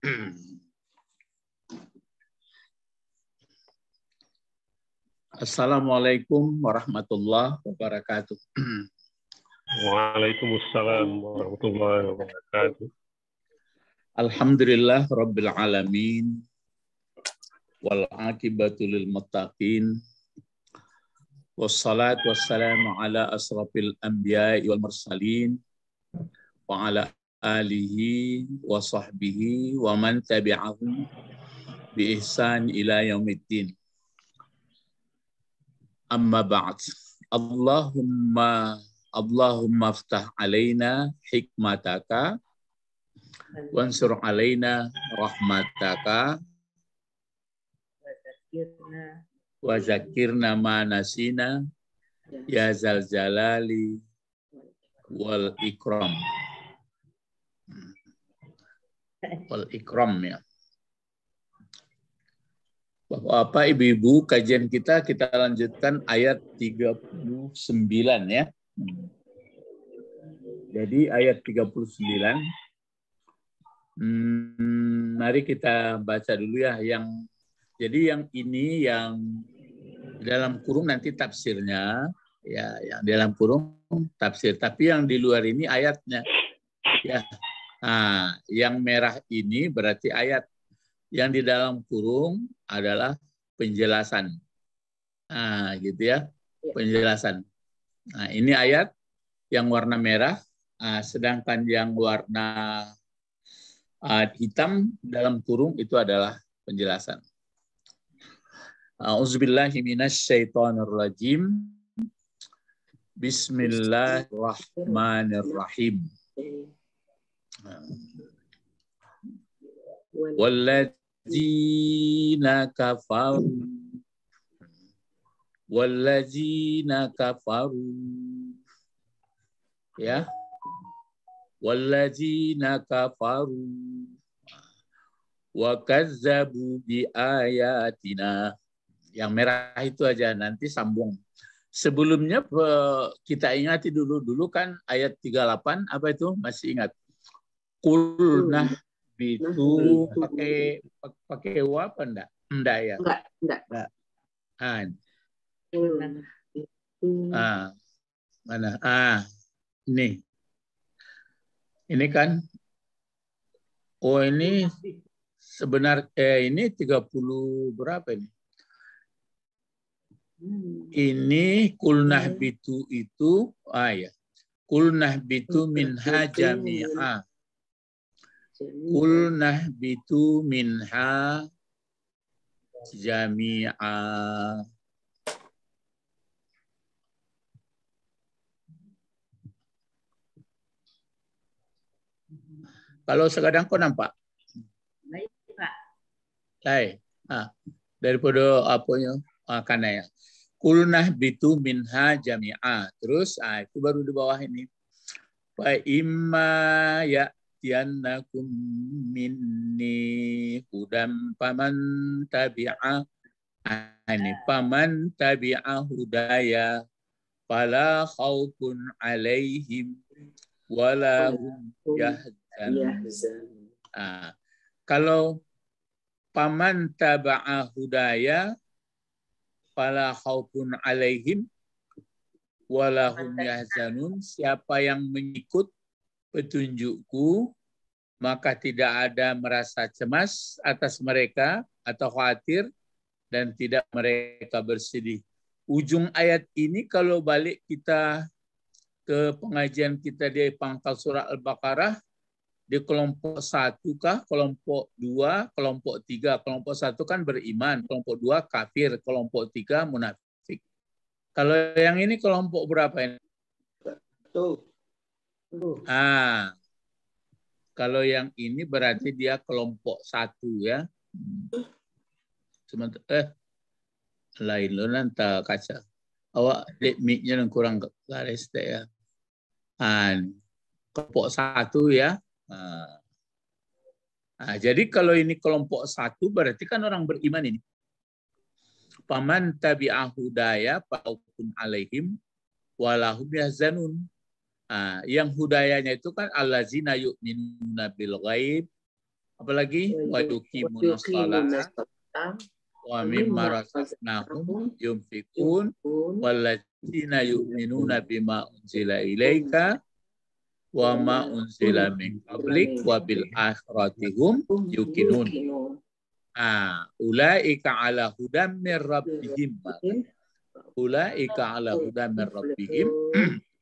Hmm. Assalamualaikum warahmatullahi wabarakatuh. Waalaikumsalam warahmatullahi wabarakatuh. Alhamdulillah rabbil alamin wal akibatu lil muttaqin wassalatu wassalamu ala asrafil anbiya'i wal mursalin wa ala alihi wa sahbihi wa man tabi'ahum bi ihsan ila yaumiddin. Amma ba'd. Allahumma Allahumma aftah alaina hikmataka wansur alaina rahmataka wa zakirna ma nasina ya zal jalali wal ikram wal ikram ya. Bapak-bapak, ibu-ibu, kajian kita kita lanjutkan ayat 39 ya. Jadi ayat 39 hmm, mari kita baca dulu ya yang jadi yang ini yang dalam kurung nanti tafsirnya ya yang dalam kurung tafsir tapi yang di luar ini ayatnya ya Nah, yang merah ini berarti ayat. Yang di dalam kurung adalah penjelasan. Nah, gitu ya, iya. penjelasan. Nah, ini ayat yang warna merah, nah, sedangkan yang warna uh, hitam dalam kurung itu adalah penjelasan. Auzubillahiminasyaitonirrajim. Bismillahirrahmanirrahim. Bismillahirrahmanirrahim. Walladzina kafaru Walladzina kafaru Ya Walladzina kafaru Wa kazzabu bi ayatina Yang merah itu aja nanti sambung Sebelumnya eh, kita ingati dulu dulu kan ayat 38 apa itu masih ingat? kulnah hmm. bitu hmm. pakai pakai wa apa enggak? Enggak ya? Enggak, enggak. enggak. Ah. Hmm. ah. Mana? Ah. Ini. Ini kan Oh ini sebenar eh ini 30 berapa ini? Ini kulnah bitu itu ah ya. Kulnah bitu min hajamiah Kulnah bitu minha jami'a. Kalau sekarang kau nampak? Baik, Pak. Baik. Ah, daripada apa ah, karena ya. Kulnah bitu minha jami'a. Terus ah, itu baru di bawah ini. Fa imma ya مني هدى فمن تبع فمن تبع هدايا فلا خوف عليهم ولا هم kalau paman taba'a hudaya fala khaufun alaihim walahum yahzanun siapa yang mengikut petunjukku, maka tidak ada merasa cemas atas mereka atau khawatir dan tidak mereka bersedih. Ujung ayat ini kalau balik kita ke pengajian kita di pangkal surah Al-Baqarah, di kelompok satu kah, kelompok dua, kelompok tiga. Kelompok satu kan beriman, kelompok dua kafir, kelompok tiga munafik. Kalau yang ini kelompok berapa ini? Tuh. Ah, kalau yang ini berarti dia kelompok satu ya. Cuma eh lain lo nanti kaca. Awak limit-nya yang kurang garis deh ya. Ah, kelompok satu ya. Ah. Nah, jadi kalau ini kelompok satu berarti kan orang beriman ini. Paman tabi'ahudaya fa'ukun alaihim walahum yahzanun. Nah, yang hudayanya itu kan allazina yu'minuna bil ghaib apalagi wa yuqimuna marasas wa mimma razaqnahum yunfiqun wallazina yu'minuna bima unzila ilaika wa ma unzila min qablik wa bil akhiratihum yuqinun ah ulaika ala hudam min rabbihim ulaika ala hudam min rabbihim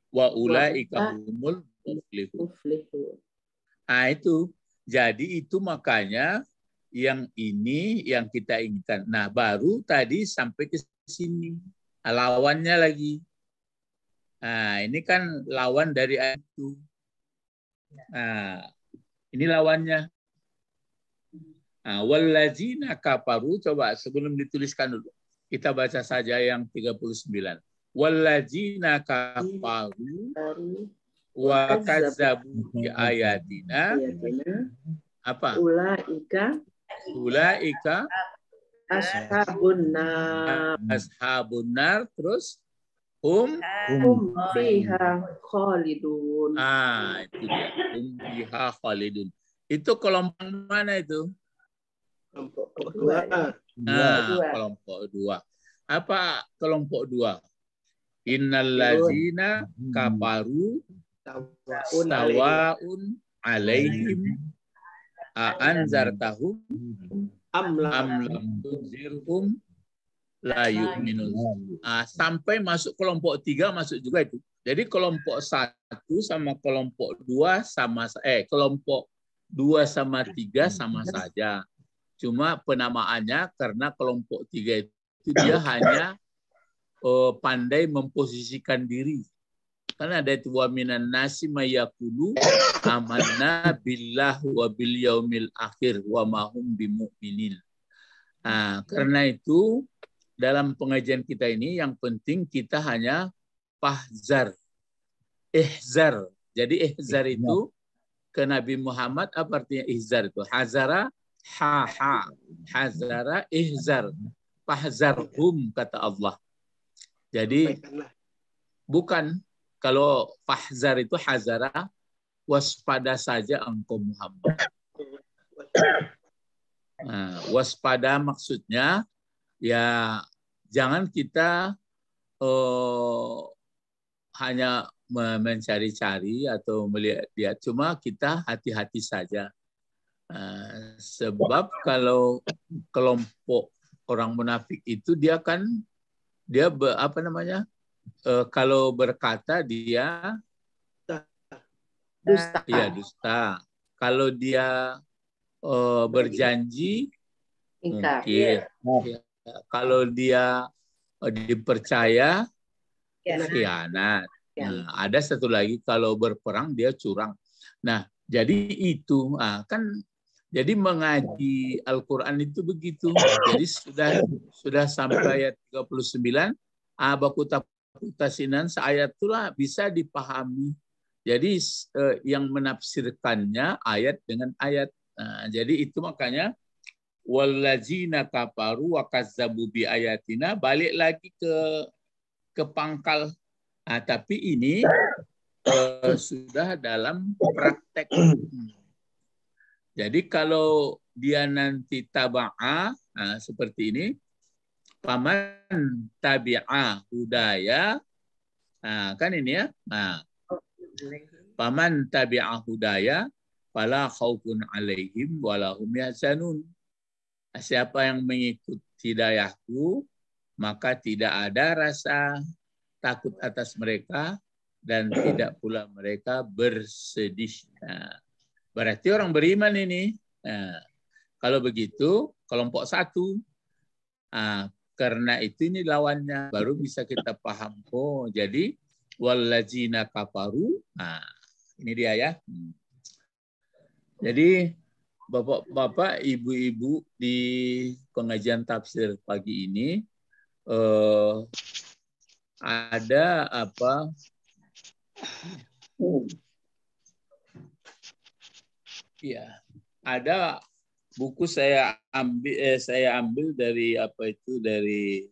Wa ulaika humul muflihun. Ah itu. Jadi itu makanya yang ini yang kita inginkan. Nah, baru tadi sampai ke sini. Nah, lawannya lagi. Nah, ini kan lawan dari itu. Nah, ini lawannya. Nah, wallazina kafaru coba sebelum dituliskan dulu. Kita baca saja yang 39 walladzina kafaru wa kazzabu bi ayatina apa ulaika ulaika ashabun nar ashabun nar terus hum hum fiha khalidun ah itu dia hum fiha khalidun itu kelompok mana itu kelompok dua nah kelompok dua apa kelompok dua Innalazina hmm. kafaru sawaun alaihim a anzartahum am lam tunzirhum la yu'minun. Ah, sampai masuk kelompok tiga masuk juga itu. Jadi kelompok satu sama kelompok dua sama eh kelompok dua sama tiga sama saja. Cuma penamaannya karena kelompok tiga itu dia hanya uh, pandai memposisikan diri. Karena ada itu waminan nasi mayakulu amanna billah wa bil yaumil akhir wa mahum bimu'minin. Nah, karena itu dalam pengajian kita ini yang penting kita hanya pahzar, ihzar. Jadi ihzar itu ke Nabi Muhammad apa artinya ihzar itu? Hazara ha ha. Hazara ihzar. Pahzarhum kata Allah. Jadi bukan kalau fahzar itu hazara waspada saja engkau Muhammad. Nah, waspada maksudnya ya jangan kita eh, hanya mencari-cari atau melihat-lihat, cuma kita hati-hati saja. Uh, sebab kalau kelompok orang munafik itu dia akan dia be, apa namanya uh, kalau berkata dia dusta ya dusta kalau dia uh, berjanji ingkar mungkin. Ya. kalau dia uh, dipercaya khianat ya. nah, ada satu lagi kalau berperang dia curang nah jadi itu ah, kan jadi mengaji Al-Quran itu begitu. Jadi sudah sudah sampai ayat 39, abakuta putasinan seayat itulah bisa dipahami. Jadi eh, yang menafsirkannya ayat dengan ayat. Nah, jadi itu makanya walajina kaparu wakazabubi ayatina balik lagi ke ke pangkal. Nah, tapi ini eh, sudah dalam praktek. Jadi kalau dia nanti taba'a nah, seperti ini, paman tabi'a hudaya, nah, kan ini ya, nah, paman tabi'a hudaya, fala khawfun alaihim walahum ah, Siapa yang mengikuti hidayahku, maka tidak ada rasa takut atas mereka dan tidak pula mereka bersedih. Nah, Berarti orang beriman ini. Nah, kalau begitu, kelompok satu. Ah, karena itu ini lawannya. Baru bisa kita paham. Oh, jadi, wallazina kafaru. Ah, ini dia ya. Hmm. Jadi, Bapak-bapak, ibu-ibu di pengajian tafsir pagi ini eh, ada apa? Hmm. Iya, ada buku saya ambil eh, saya ambil dari apa itu dari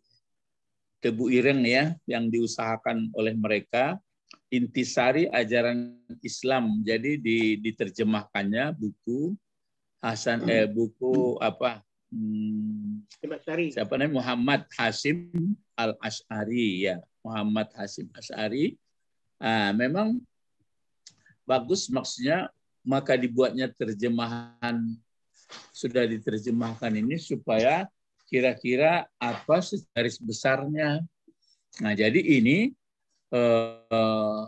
tebu ireng ya yang diusahakan oleh mereka intisari ajaran Islam jadi di, diterjemahkannya buku Hasan eh, buku apa hmm, siapa namanya Muhammad Hasim Al Asari ya Muhammad Hasim Asari ah, memang bagus maksudnya maka dibuatnya terjemahan sudah diterjemahkan ini supaya kira-kira apa garis besarnya. Nah, jadi ini uh,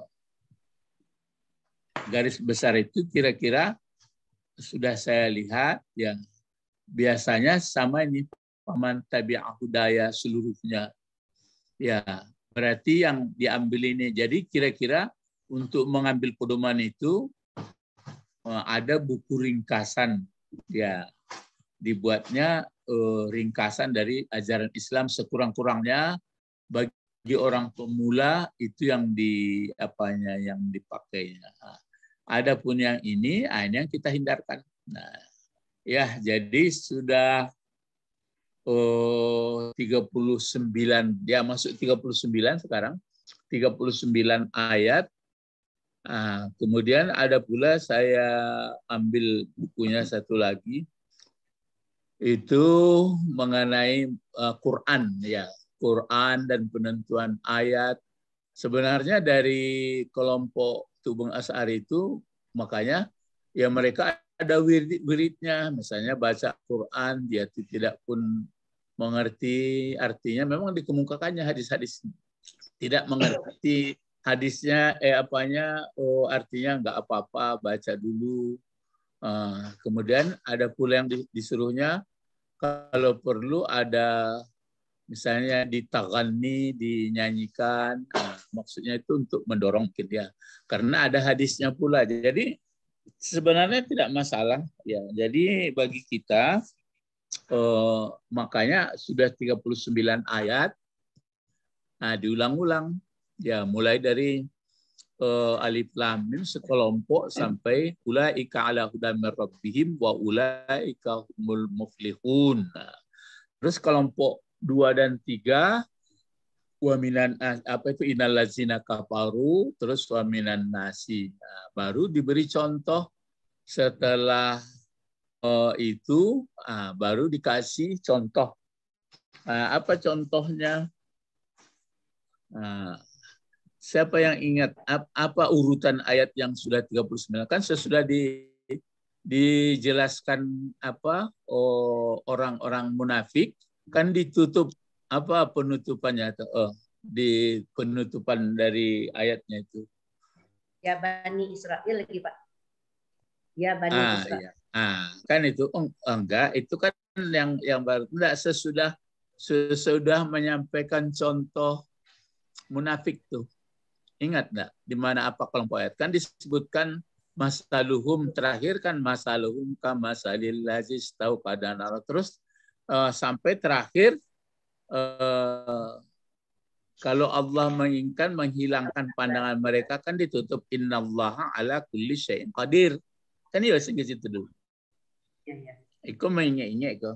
garis besar itu kira-kira sudah saya lihat yang biasanya sama ini paman tabi'ah daya seluruhnya. Ya, berarti yang diambil ini. Jadi kira-kira untuk mengambil pedoman itu Eh, ada buku ringkasan ya dibuatnya uh, ringkasan dari ajaran Islam sekurang-kurangnya bagi orang pemula itu yang di apanya yang dipakai. Nah, ada pun yang ini, ah, ini yang kita hindarkan. Nah, ya jadi sudah oh, eh, 39 ya masuk 39 sekarang 39 ayat Nah, kemudian ada pula saya ambil bukunya satu lagi itu mengenai uh, Quran ya Quran dan penentuan ayat sebenarnya dari kelompok Tubeng Asari itu makanya ya mereka ada wirid-wiridnya misalnya baca Quran dia tidak pun mengerti artinya memang dikemukakannya hadis-hadis tidak mengerti hadisnya eh apanya oh artinya nggak apa-apa baca dulu uh, kemudian ada pula yang disuruhnya kalau perlu ada misalnya ditagani, dinyanyikan, uh, maksudnya itu untuk mendorong kita ya. Karena ada hadisnya pula. Jadi sebenarnya tidak masalah ya. Jadi bagi kita uh, makanya sudah 39 ayat nah, diulang-ulang Ya, mulai dari uh, alif lam mim sekelompok eh. sampai ulaika ala hudan mir rabbihim wa ulaika humul muflihun. Nah, terus kelompok dua dan tiga wa minan apa itu innal lazina kafaru terus wa minan nasi. Nah, baru diberi contoh setelah uh, itu uh, baru dikasih contoh. Uh, apa contohnya? Ah, Siapa yang ingat apa urutan ayat yang sudah 39? Kan sesudah di, dijelaskan apa oh, orang-orang munafik kan ditutup apa penutupannya atau oh, di penutupan dari ayatnya itu? Ya Bani Israel lagi Pak. Ya Bani ah, Israel. Ya. Ah, kan itu oh, enggak, itu kan yang yang baru enggak sesudah sesudah menyampaikan contoh munafik tuh. Ingat nggak? Di mana apa kelompok ayat? Kan disebutkan masaluhum terakhir kan masaluhum masalil lazis tahu pada naro terus uh, sampai terakhir uh, kalau Allah menginginkan menghilangkan pandangan mereka kan ditutup innallaha ala kulli syai'in qadir. Kan ya sing situ dulu. Iya, iya. Iku mengingat-ingat iku.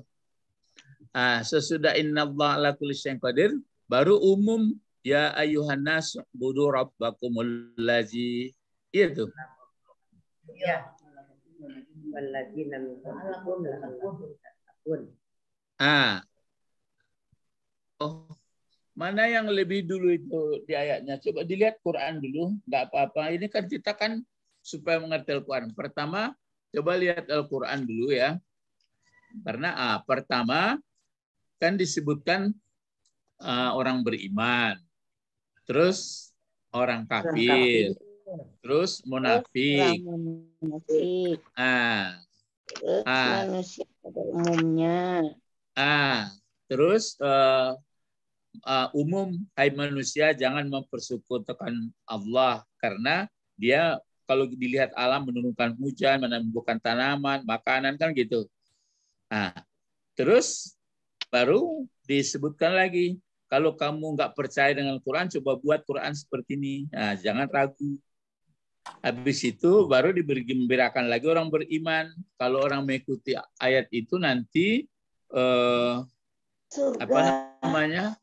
Ah, sesudah innallaha ala kulli syai'in qadir baru umum Ya ayuhan nas budu rabbakumul Itu. Iya ya. Ah. Oh. Mana yang lebih dulu itu di ayatnya? Coba dilihat Quran dulu, nggak apa-apa. Ini kan kita kan supaya mengerti Al-Quran. Pertama, coba lihat Al-Quran dulu ya. Karena ah, pertama kan disebutkan uh, orang beriman terus orang kafir, terus munafik. Ah. ah. manusia umumnya. Ah, terus uh, uh, umum hai manusia jangan mempersekutukan Allah karena dia kalau dilihat alam menurunkan hujan, menumbuhkan tanaman, makanan kan gitu. ah, terus baru disebutkan lagi kalau kamu nggak percaya dengan Quran, coba buat Quran seperti ini. Nah, jangan ragu. Habis itu oh. baru diberikan lagi orang beriman. Kalau orang mengikuti ayat itu nanti eh, apa namanya?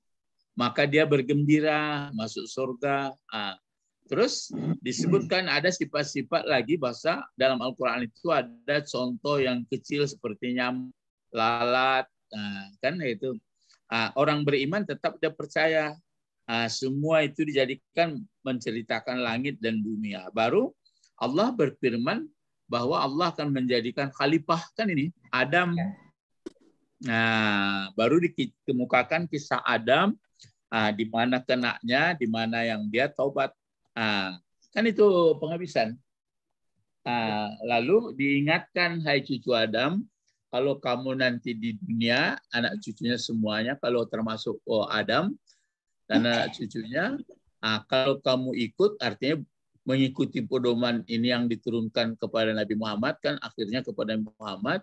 Maka dia bergembira masuk surga. Nah, terus hmm. disebutkan ada sifat-sifat lagi bahasa dalam Al-Quran itu ada contoh yang kecil seperti nyam lalat, nah, kan itu uh, orang beriman tetap dia percaya uh, semua itu dijadikan menceritakan langit dan bumi. Ah, baru Allah berfirman bahwa Allah akan menjadikan khalifah kan ini Adam. Ya. Nah, baru dikemukakan kisah Adam uh, di mana kenaknya, di mana yang dia taubat. Uh, kan itu penghabisan. Uh, lalu diingatkan hai cucu Adam, kalau kamu nanti di dunia anak cucunya semuanya kalau termasuk oh, Adam dan anak cucunya nah, kalau kamu ikut artinya mengikuti pedoman ini yang diturunkan kepada Nabi Muhammad kan akhirnya kepada Muhammad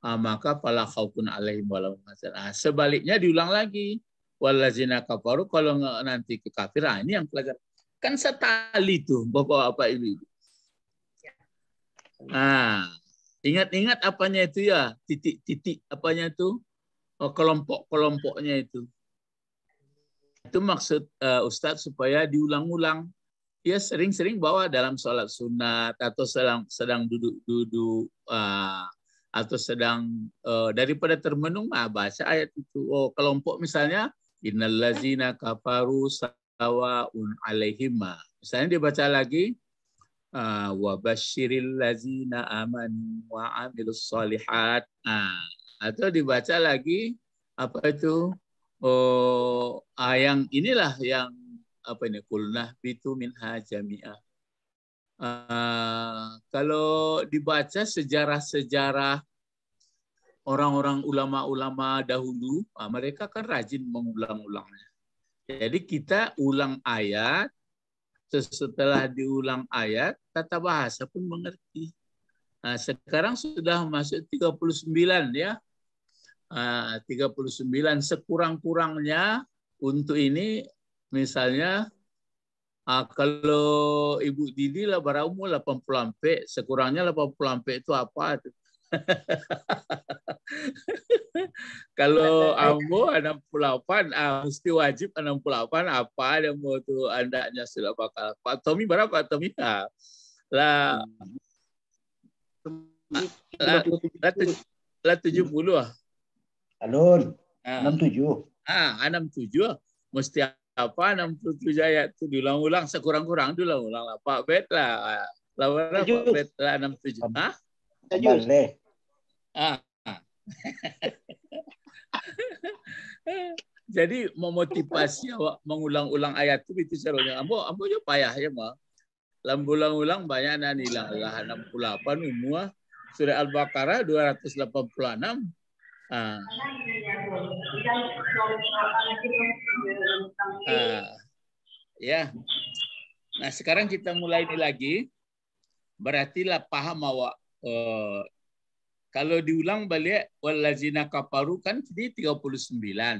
ah, maka fala khaufun alaihim nah, sebaliknya diulang lagi walazina kafaru kalau nanti ke kafir nah, ini yang pelajar kan setali tuh bapak-bapak ibu-ibu. Nah, Ingat-ingat apanya itu ya, titik-titik apanya itu, oh, kelompok-kelompoknya itu. Itu maksud uh, Ustadz supaya diulang-ulang. Ya sering-sering bawa dalam sholat sunat atau sedang sedang duduk-duduk uh, eh, atau sedang uh, daripada termenung uh, baca ayat itu. Oh kelompok misalnya innallazina kafaru sawaun alaihima. Misalnya dibaca lagi Uh, ah, wa basyiril lazina aman wa amilus solihat. Nah, atau dibaca lagi apa itu? Oh, ah, yang inilah yang apa ini kulnah bitu min hajamiah. Uh, ah, kalau dibaca sejarah-sejarah orang-orang ulama-ulama dahulu, uh, mereka kan rajin mengulang-ulangnya. Jadi kita ulang ayat setelah diulang ayat, tata bahasa pun mengerti. Nah, sekarang sudah masuk 39 ya. Nah, 39 sekurang-kurangnya untuk ini misalnya ah, kalau Ibu Didi lah bara umur 80 ampe, sekurangnya 80 ampe itu apa? Kalau Ambo 68, ah, mesti wajib 68 apa ada mau tuh anda sudah bakal. Pak Tommy berapa Pak Tommy? Ah, lah lah lah, lah 70 ah. Alun. 67. Ah, 67 ah, ah, mesti apa 67 ayat itu diulang-ulang sekurang-kurang diulang-ulang lah Pak Bet lah. Ah, Lawan Pak Bet lah 67. Boleh. Ah. ah. Jadi memotivasi awak mengulang-ulang ayat itu itu serunya. Ambo ambo yo payah ya mah. Lambulang-ulang banyak nan lah lah 68 semua surah Al-Baqarah 286. Ah. Ah. Ya. Nah, sekarang kita mulai ini lagi. berarti lah paham awak Eh, kalau diulang balik walazina kafaru kan jadi 39.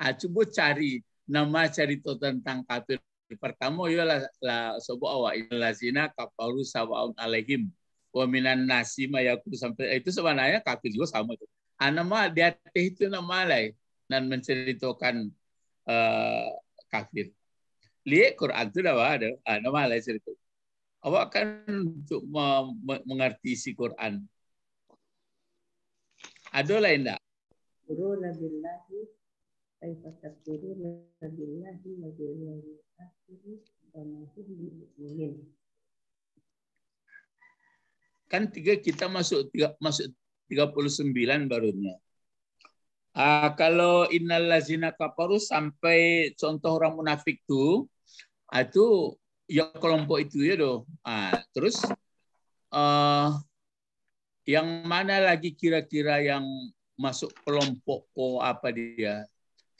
Ah coba cari nama cerita tentang kafir pertama ya lah la sobo awak lazina kafaru sawaun alaihim wa nasi mayaku sampai ah, itu sebenarnya kafir juga sama itu. Ah nama dia itu nama lain dan menceritakan uh, kafir. Lihat Quran itu dah ada, ah, nama lain cerita. Awak kan untuk mengerti isi Quran. Ada lain tak? Kan tiga kita masuk tiga, masuk 39 barunya. Uh, kalau innal lazina kafaru sampai contoh orang munafik tuh itu ah, ya kelompok itu ya doh. Nah, terus uh, yang mana lagi kira-kira yang masuk kelompok oh apa dia?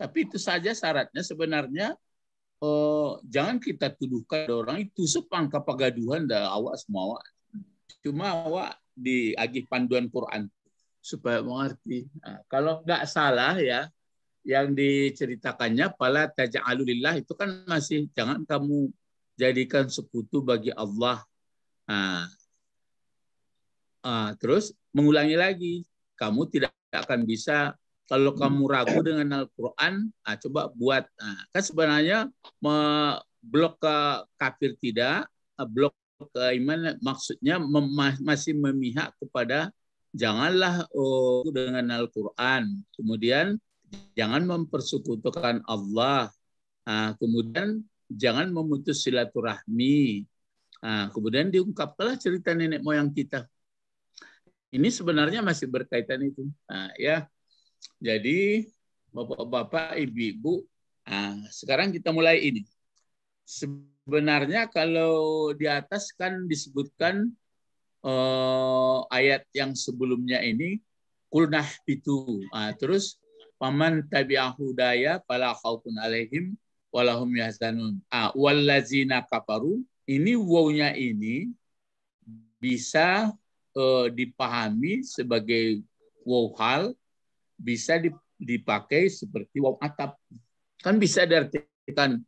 Tapi itu saja syaratnya sebenarnya uh, jangan kita tuduhkan orang itu sepangka pagaduhan dah awak semua awak. Cuma awak diagih panduan Quran supaya mengerti. Nah, kalau nggak salah ya, yang diceritakannya pala alulillah itu kan masih jangan kamu jadikan sekutu bagi Allah. Nah, uh, terus mengulangi lagi, kamu tidak akan bisa kalau kamu ragu dengan Al-Quran, nah, coba buat. Nah, kan sebenarnya blok ke kafir tidak, ah, blok ke iman maksudnya mem masih memihak kepada janganlah oh, dengan Al-Quran. Kemudian jangan mempersekutukan Allah. Nah, kemudian jangan memutus silaturahmi. Nah, kemudian diungkapkanlah cerita nenek moyang kita. Ini sebenarnya masih berkaitan itu. Nah, ya, jadi bapak-bapak, ibu-ibu, nah, sekarang kita mulai ini. Sebenarnya kalau di atas kan disebutkan eh, ayat yang sebelumnya ini kulnah itu. Nah, terus paman tabi'ahudaya pala khaufun alaihim walahum yahzanun. Ah, wallazina kafaru ini wownya ini bisa uh, dipahami sebagai wow hal, bisa dipakai seperti wow atap. Kan bisa diartikan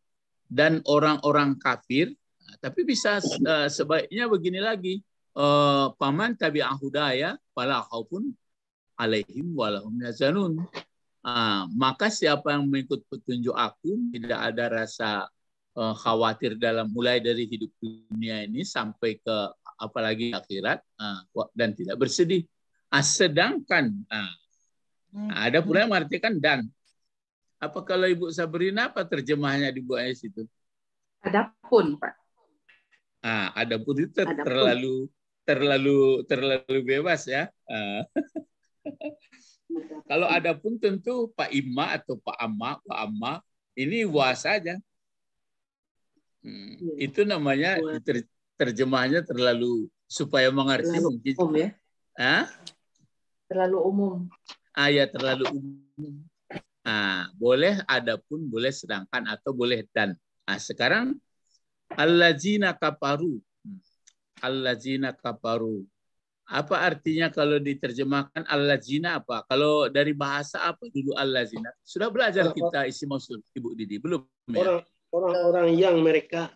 dan orang-orang kafir, ah, tapi bisa uh, sebaiknya begini lagi. uh, paman tabi'ahudaya, pala khaufun alaihim walahum yahzanun. Ah, maka siapa yang mengikut petunjuk aku tidak ada rasa eh, khawatir dalam mulai dari hidup dunia ini sampai ke apalagi akhirat ah, dan tidak bersedih. Ah, sedangkan ah, hmm. ada pula yang mengartikan dan. Apa kalau Ibu Sabrina apa terjemahnya di Bu Ais itu? Adapun, Pak. Ah, adapun itu ter adapun. terlalu terlalu terlalu bebas ya. Ah. Kalau ada pun tentu Pak Ima atau Pak Amma, Pak Amma ini was saja. Hmm, ya. Itu namanya ter, terjemahnya terlalu supaya mengerti terlalu mungkin. Umum ya? Hah? Terlalu umum. Ah ya terlalu umum. Ah, boleh ada pun boleh sedangkan atau boleh dan. Ah sekarang kaparu. Hmm, Allah Zina kaparu. Apa artinya kalau diterjemahkan al-lazina apa? Kalau dari bahasa apa dulu al-lazina? Sudah belajar kita isi mausul Ibu Didi, belum ya? orang Orang-orang yang mereka.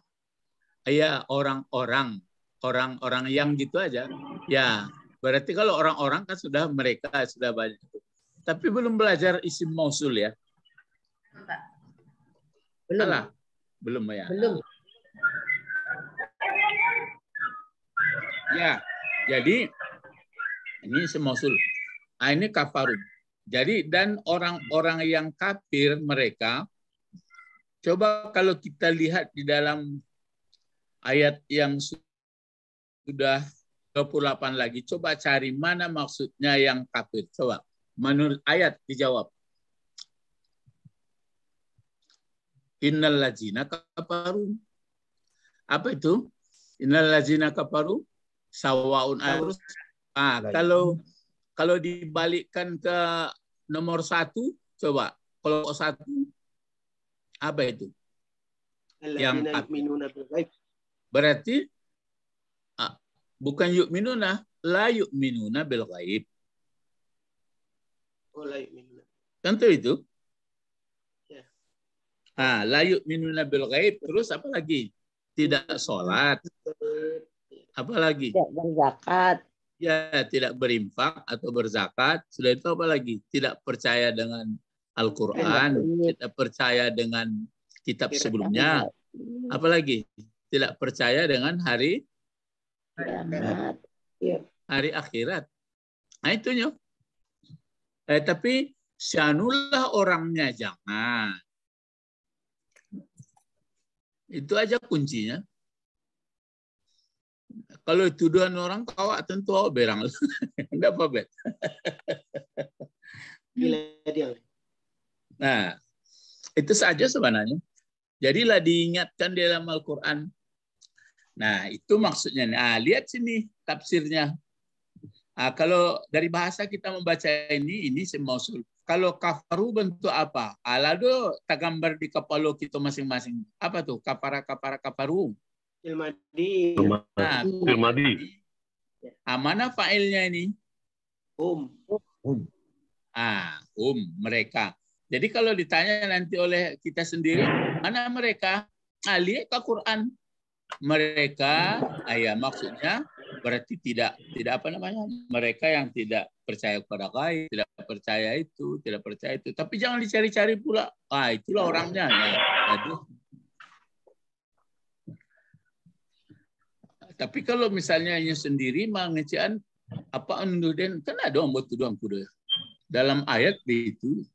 Iya, orang-orang. Orang-orang yang gitu aja. Ya, berarti kalau orang-orang kan sudah mereka sudah banyak. Tapi belum belajar isi mausul ya? Belum. Alah, belum ya. Belum. Ya. Jadi ini semosul. Ah, ini kafarun. Jadi dan orang-orang yang kafir mereka coba kalau kita lihat di dalam ayat yang sudah 28 lagi coba cari mana maksudnya yang kafir. Coba menurut ayat dijawab. Innal ladzina kafaru. Apa itu? Innal ladzina kafaru sawaun arus. Ah, kalau kalau dibalikkan ke nomor satu, coba kalau satu apa itu? Yang berarti ah, bukan yuk minuna, la yuk minuna bil ghaib. Oh, la yuk Tentu itu. Ya. Ah, la yuk minuna bil ghaib. Terus apa lagi? Tidak sholat apalagi? Tidak berzakat. Ya, tidak berimpak atau berzakat. Sudah itu apalagi? Tidak percaya dengan Al-Qur'an, tidak percaya dengan kitab sebelumnya. Apalagi? Tidak percaya dengan hari Kiamat. Iya. Hari akhirat. Nah, itu nyok. Eh, tapi sianulah orangnya jangan. Itu aja kuncinya. Kalau tuduhan orang kau tentu kau berang. enggak apa bet. Nah, itu saja sebenarnya. Jadilah diingatkan dalam Al-Quran. Nah, itu maksudnya. Nah, lihat sini tafsirnya. Nah, kalau dari bahasa kita membaca ini, ini semausul. Kalau kafaru bentuk apa? Ah, Alado tak gambar di kepala kita masing-masing. Apa tuh? Kapara, kapara, kafaru. Ilmadi. Nah, Ilmadi. Amana fa'ilnya ini? Um. Um. Ah, um mereka. Jadi kalau ditanya nanti oleh kita sendiri, mana mereka? Ali ah, ke Quran. Mereka, ayah ya, maksudnya berarti tidak tidak apa namanya? Mereka yang tidak percaya kepada kai, tidak percaya itu, tidak percaya itu. Tapi jangan dicari-cari pula. Ah, itulah orangnya. Ya. Aduh, Tapi kalau misalnya hanya sendiri mengecian apa anduden kan ada orang buat tuduhan kuda. Ya. Dalam ayat itu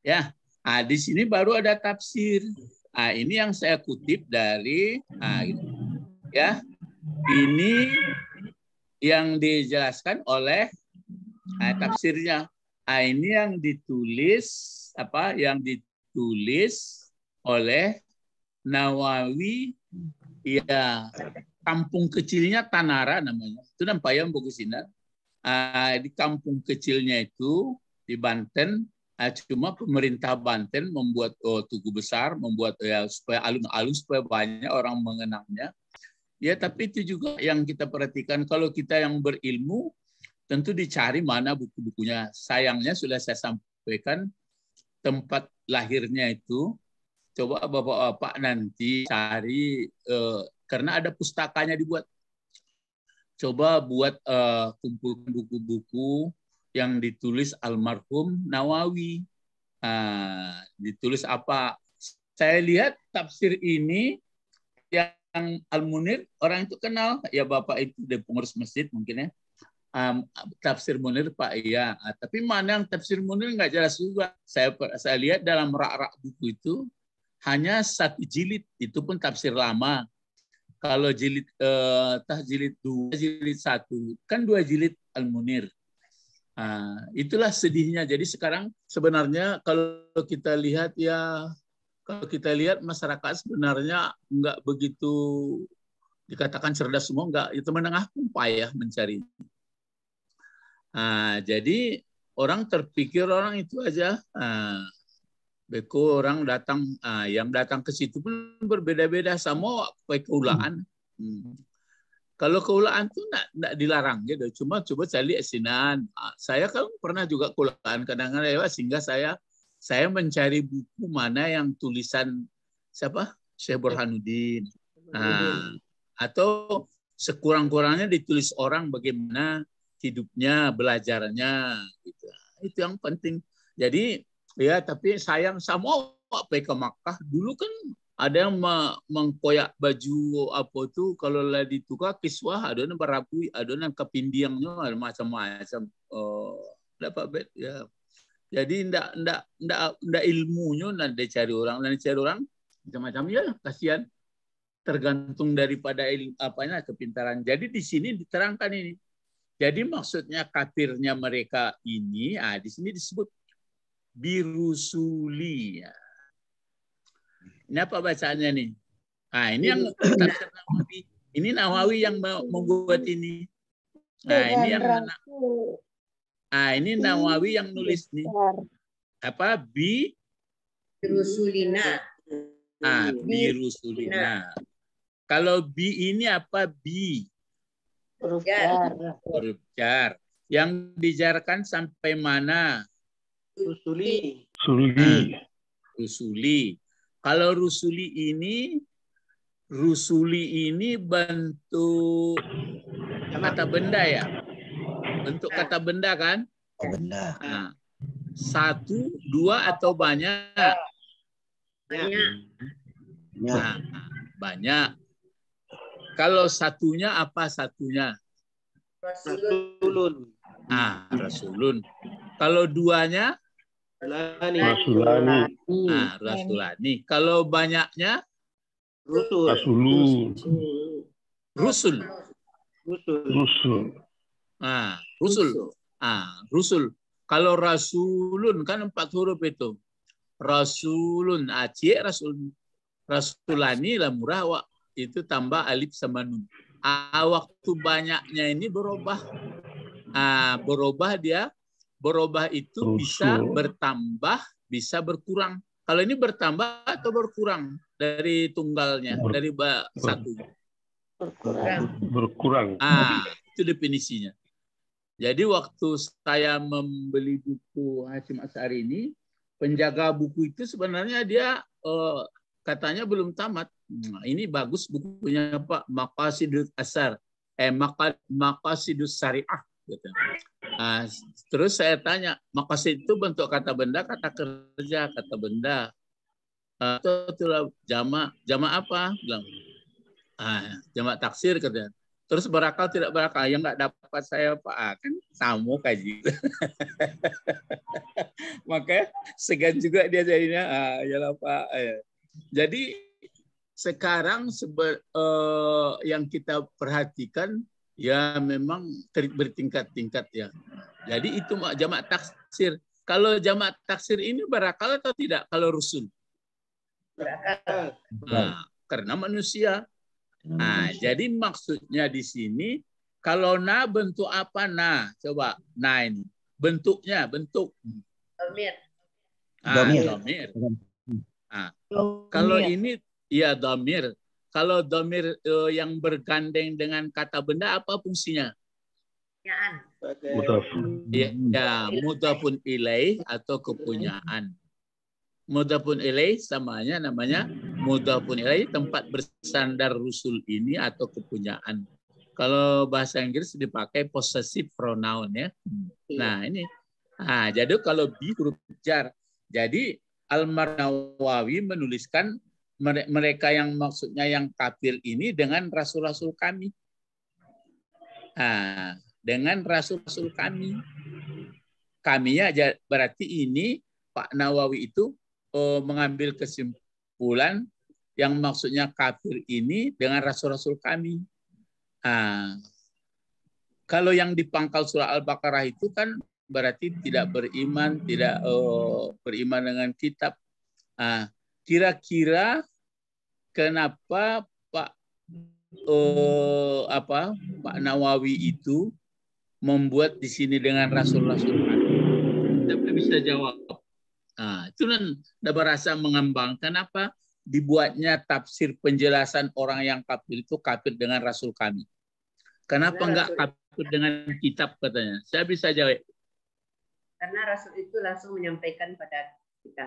ya ah di sini baru ada tafsir. ah ini yang saya kutip dari ah ini. ya ini yang dijelaskan oleh ah tafsirnya. ah ini yang ditulis apa yang ditulis oleh Nawawi Iya, kampung kecilnya Tanara namanya. Itu nampaknya kan ya Bogusina. Uh, di kampung kecilnya itu di Banten, ah, cuma pemerintah Banten membuat oh, tugu besar, membuat ya, supaya alun-alun supaya banyak orang mengenangnya. Ya, tapi itu juga yang kita perhatikan kalau kita yang berilmu tentu dicari mana buku-bukunya. Sayangnya sudah saya sampaikan tempat lahirnya itu coba bapak-bapak nanti cari eh, karena ada pustakanya dibuat. Coba buat eh, kumpulkan buku-buku yang ditulis almarhum Nawawi. Nah, ditulis apa? Saya lihat tafsir ini yang Al-Munir orang itu kenal ya Bapak itu di pengurus masjid mungkin ya. Um, tafsir Munir Pak iya, nah, tapi mana yang tafsir Munir nggak jelas juga. Saya saya lihat dalam rak-rak buku itu hanya satu jilid itu pun tafsir lama kalau jilid eh, tah jilid dua jilid satu kan dua jilid al munir nah, itulah sedihnya jadi sekarang sebenarnya kalau kita lihat ya kalau kita lihat masyarakat sebenarnya nggak begitu dikatakan cerdas semua nggak itu menengah pun payah mencari nah, jadi orang terpikir orang itu aja nah, Beku orang datang, uh, yang datang ke situ pun berbeda-beda sama keulaan. Hmm. hmm. Kalau keulaan tuh tidak dilarang gitu, cuma coba saya lihat sinan. Ah, saya kan pernah juga keulaan kadang-kadang lewat sehingga saya saya mencari buku mana yang tulisan siapa Syekh Burhanuddin. Nah, atau sekurang-kurangnya ditulis orang bagaimana hidupnya, belajarnya gitu. Itu yang penting. Jadi ya tapi sayang sama ke Makkah dulu kan ada yang mengkoyak baju apa tuh kalau lah ditukar kiswah ada yang berapui ada yang kepindiangnya macam-macam oh, dapat bet ya jadi ndak ndak ndak ndak ilmunya nanti cari orang nanti cari orang macam-macam ya kasihan tergantung daripada ilmu apanya kepintaran jadi di sini diterangkan ini jadi maksudnya kafirnya mereka ini ah di sini disebut birusulia. Ini apa bacaannya nih? Ah, ini yang ini Nawawi yang mau membuat ini. Nah, ini yang mana? Ah, ini Nawawi yang nulis nih. Apa bi birusulina. Ah, birusulina. Kalau bi ini apa bi? Huruf jar. Yang dijarkan sampai mana? Rusuli. Rusuli. Hmm. Rusuli. Kalau rusuli ini rusuli ini bentuk kata benda ya. Bentuk ya. kata benda kan? Ya, benda. Nah, satu, dua atau banyak? Banyak. Nah, banyak. Kalau satunya apa satunya? Rasulun. Ah, Rasulun. Kalau duanya? rasulani Rasulani. Nah, rasulani Kalau banyaknya Rusul. Rasulu. Rusul. Rusul. Rusul. Nah, Rusul. Ah, Rusul. Kalau Rasulun kan empat huruf itu. Rasulun. Aci ah, Rasul. Rasulani lah murah wak. Itu tambah alif sama nun. Ah, waktu banyaknya ini berubah. Ah, berubah dia berubah itu Usul. bisa bertambah, bisa berkurang. Kalau ini bertambah atau berkurang dari tunggalnya, Ber dari ba satu? Berkurang. Berkurang. Ah, itu definisinya. Jadi waktu saya membeli buku Hasim Asari ini, penjaga buku itu sebenarnya dia eh, katanya belum tamat. Nah, ini bagus bukunya Pak Makasidus Asar. Eh, Makasidus Syariah. Gitu. Nah, terus saya tanya, makasih itu bentuk kata benda, kata kerja, kata benda. Atau ah, itulah jama, jama apa? Bilang. Ah, jama taksir katanya. Terus berakal tidak berakal, yang nggak dapat saya pak ah, kan tamu kaji. Gitu. Makanya segan juga dia jadinya, ah, lah pak. Ah, ya. Jadi sekarang sebe, uh, yang kita perhatikan ya memang bertingkat-tingkat ya. Jadi itu jamak taksir. Kalau jamak taksir ini berakal atau tidak kalau rusul? Berakal. Nah, karena manusia. Nah, manusia. jadi maksudnya di sini kalau na bentuk apa na? Coba na ini. Bentuknya, bentuk. Domir. Ah, domir. domir. Ah, kalau ini ya domir. Kalau domir uh, yang bergandeng dengan kata benda apa fungsinya? Mutafun. Ya, ya pun ilai atau kepunyaan. Mutafun ilai samanya namanya pun ilai tempat bersandar rusul ini atau kepunyaan. Kalau bahasa Inggris dipakai possessive pronoun ya. Iya. Nah ini. Nah, jadi kalau bi huruf jar. Jadi Almar Nawawi menuliskan mereka yang maksudnya yang kafir ini dengan rasul-rasul kami. Nah, dengan rasul-rasul kami. Kami aja berarti ini Pak Nawawi itu oh, mengambil kesimpulan yang maksudnya kafir ini dengan rasul-rasul kami. Nah, kalau yang di pangkal surah Al-Baqarah itu kan berarti tidak beriman, tidak oh, beriman dengan kitab. Nah, kira-kira kenapa Pak eh, apa Pak Nawawi itu membuat di sini dengan rasul-rasul Tidak bisa jawab. Nah, itu kan berasa mengembangkan apa dibuatnya tafsir penjelasan orang yang kafir itu kafir dengan rasul kami. Kenapa enggak kafir dengan kitab katanya? Saya bisa jawab. Karena rasul itu langsung menyampaikan pada kita.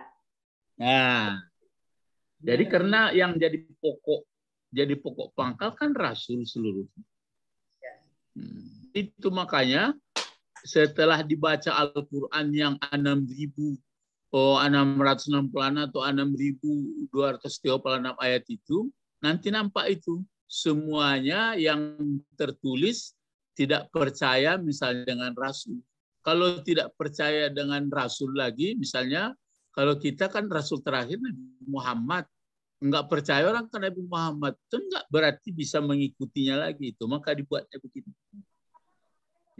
Nah, jadi karena yang jadi pokok jadi pokok pangkal kan rasul seluruhnya. Ya. Hmm. Itu makanya setelah dibaca Al-Quran yang 6.000 oh, 660 atau enam ayat itu, nanti nampak itu. Semuanya yang tertulis tidak percaya misalnya dengan Rasul. Kalau tidak percaya dengan Rasul lagi, misalnya kalau kita kan Rasul terakhir Nabi Muhammad. Nggak percaya orang ke Nabi Muhammad. Itu nggak berarti bisa mengikutinya lagi. itu Maka dibuatnya begitu.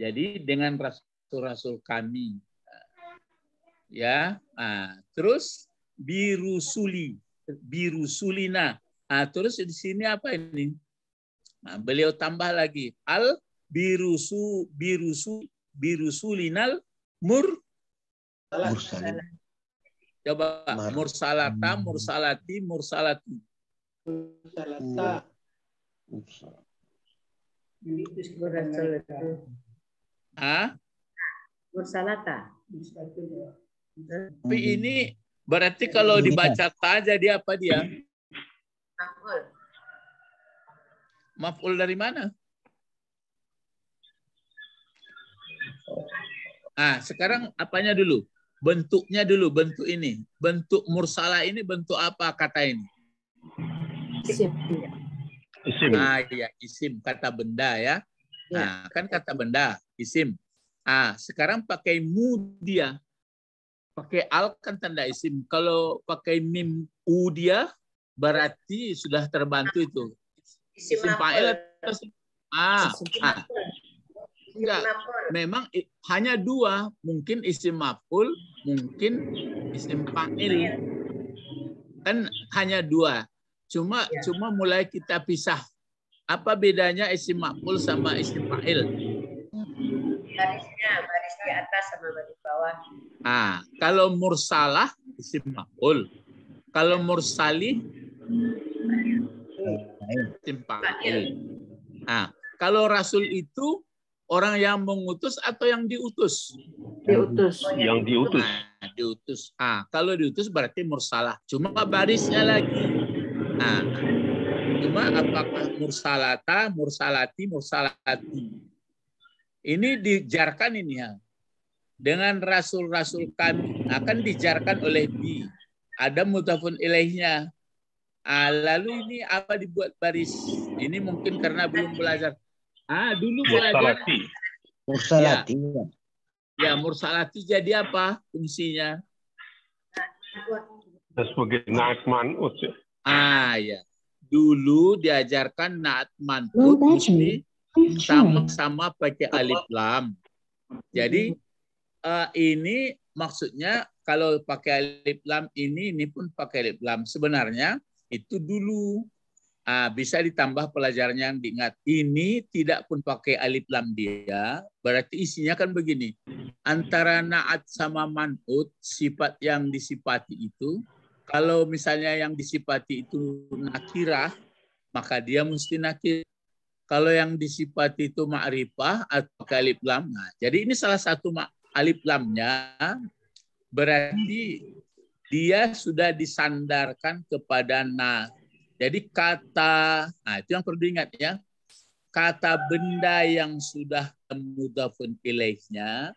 Jadi dengan Rasul-Rasul kami. ya nah, Terus birusuli. Birusulina. Nah, terus di sini apa ini? Nah, beliau tambah lagi. Al birusu birusu birusulinal mur mursalin Coba Mar mursalata, hmm. mursalati, mursalati. Mursalata. Mursalata. Ah? Mursalata. Tapi hmm. ini berarti kalau kan? dibaca saja jadi apa dia? Maf'ul. Maf'ul dari mana? Ah, sekarang apanya dulu? bentuknya dulu bentuk ini bentuk mursalah ini bentuk apa kata ini isim isim ah ya isim kata benda ya, ya. nah kan kata benda isim ah sekarang pakai mu dia pakai al kan tanda isim kalau pakai mim u dia berarti sudah terbantu itu isim fa'il atau ah, isim ah Enggak. Iya. Memang hanya dua, mungkin isim maf'ul, mungkin isim fa'il. Iya. Kan hanya dua. Cuma ya. cuma mulai kita pisah. Apa bedanya isim maf'ul sama isim fa'il? Barisnya, baris di atas sama baris bawah. Ah, kalau mursalah isim maf'ul. Kalau iya. mursalih isim fa'il. Ah, kalau rasul itu orang yang mengutus atau yang diutus? Diutus. Yang diutus. Nah, diutus. Ah, kalau diutus berarti mursalah. Cuma barisnya lagi. Ah, cuma apakah mursalata, mursalati, mursalati. Ini dijarkan ini ya. Dengan rasul-rasul kami akan nah, dijarkan oleh bi. Ada mutafun ilaihnya. Ah, lalu ini apa dibuat baris? Ini mungkin karena belum belajar Ah, dulu mursalati. Mursalati. Ya. ya, mursalati jadi apa fungsinya? Sebagai naatman Ah, ya. Dulu diajarkan naat manut mesti sama-sama pakai alif lam. Jadi uh, ini maksudnya kalau pakai alif lam ini ini pun pakai alif lam. Sebenarnya itu dulu Ah, bisa ditambah pelajarannya yang diingat. Ini tidak pun pakai alif lam dia, berarti isinya kan begini. Antara naat sama manut, sifat yang disipati itu, kalau misalnya yang disipati itu nakirah, maka dia mesti nakir. Kalau yang disipati itu ma'rifah atau alif lam. Nah, jadi ini salah satu alif lamnya, berarti dia sudah disandarkan kepada na jadi kata, nah itu yang perlu diingat ya. Kata benda yang sudah mudafun ilaihnya,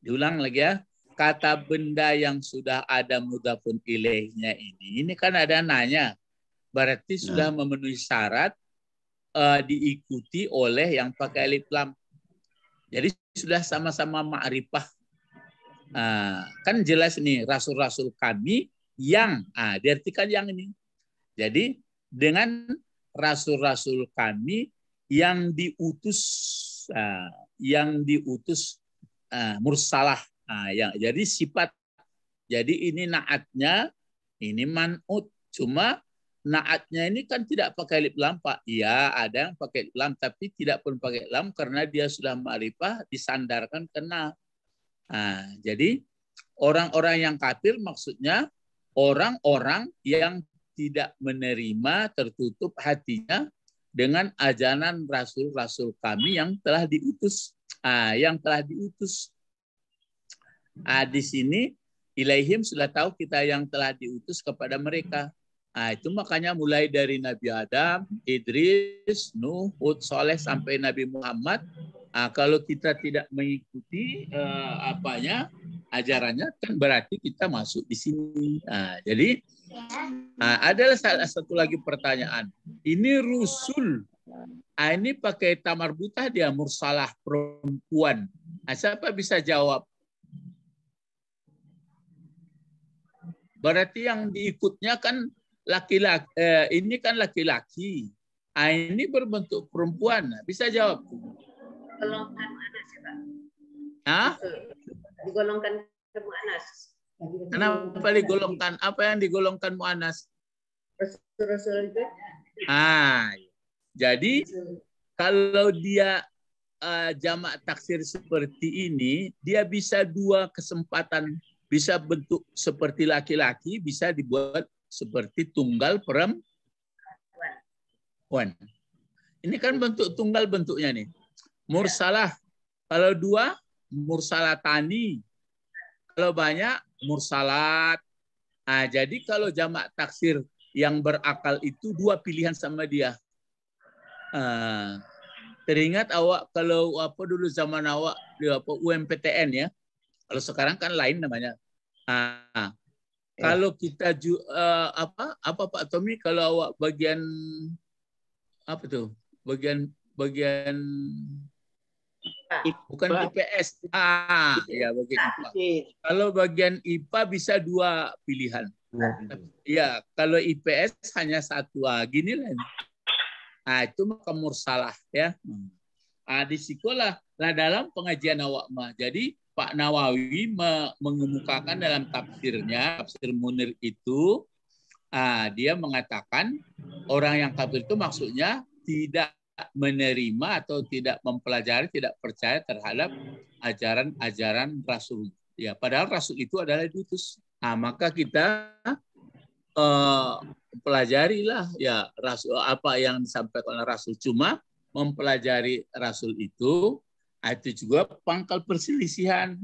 diulang lagi ya, kata benda yang sudah ada mudafun ilaihnya ini, ini kan ada nanya, berarti nah. sudah memenuhi syarat uh, diikuti oleh yang pakai alif lam. Jadi sudah sama-sama ma'rifah. Uh, kan jelas nih rasul-rasul kami yang, ah diartikan yang ini. Jadi dengan rasul-rasul kami yang diutus eh, yang diutus eh, mursalah. Nah, yang jadi sifat jadi ini naatnya ini manut. Cuma naatnya ini kan tidak pakai lip lampa, Iya ada yang pakai lip lam tapi tidak pun pakai lam karena dia sudah ma'rifah disandarkan kena. Nah, jadi orang-orang yang kafir maksudnya orang-orang yang tidak menerima tertutup hatinya dengan ajaran rasul-rasul kami yang telah diutus. Ah, yang telah diutus. Ah, di sini ilaihim sudah tahu kita yang telah diutus kepada mereka. Nah, itu makanya mulai dari Nabi Adam, Idris, Nuh, Hud, Soleh sampai Nabi Muhammad. Nah, kalau kita tidak mengikuti eh, apanya ajarannya, kan berarti kita masuk di sini. Nah, jadi nah, adalah salah satu lagi pertanyaan. Ini rusul. Nah, ini pakai tamar buta dia mursalah perempuan. Nah, siapa bisa jawab? Berarti yang diikutnya kan laki-laki eh, ini kan laki-laki. Ah, ini berbentuk perempuan. Bisa jawab? Golongkan mana ya, Pak. Hah? Digolongkan ke mu'anas. Kenapa digolongkan? Apa yang digolongkan mu'anas? Rasul-rasul itu. Ah, iya. jadi kalau dia uh, jamak taksir seperti ini, dia bisa dua kesempatan bisa bentuk seperti laki-laki, bisa dibuat seperti tunggal perempuan. Ini kan bentuk tunggal bentuknya nih. Mursalah. Kalau dua, mursalatani. Kalau banyak, mursalat. Nah, jadi kalau jamak taksir yang berakal itu dua pilihan sama dia. Uh, teringat awak kalau apa dulu zaman awak di apa UMPTN ya. Kalau sekarang kan lain namanya. Uh, Iya. Kalau kita ju, uh, apa apa Pak Tommy kalau awak bagian apa tuh? Bagian bagian bukan IPS. Ah, ya bagian IPA. Kalau bagian IPA bisa dua pilihan. Nah. Ya, kalau IPS hanya satu. Ah, gini lah. nah itu maka salah ya. Hmm. Ah, di sekolah lah dalam pengajian awak mah. Jadi Pak Nawawi mengemukakan dalam tafsirnya, tafsir Munir itu, ah, dia mengatakan orang yang kafir itu maksudnya tidak menerima atau tidak mempelajari, tidak percaya terhadap ajaran-ajaran Rasul. Ya, padahal Rasul itu adalah diutus. Nah, maka kita pelajari eh, pelajarilah ya Rasul apa yang disampaikan oleh Rasul. Cuma mempelajari Rasul itu Ah, itu juga pangkal perselisihan.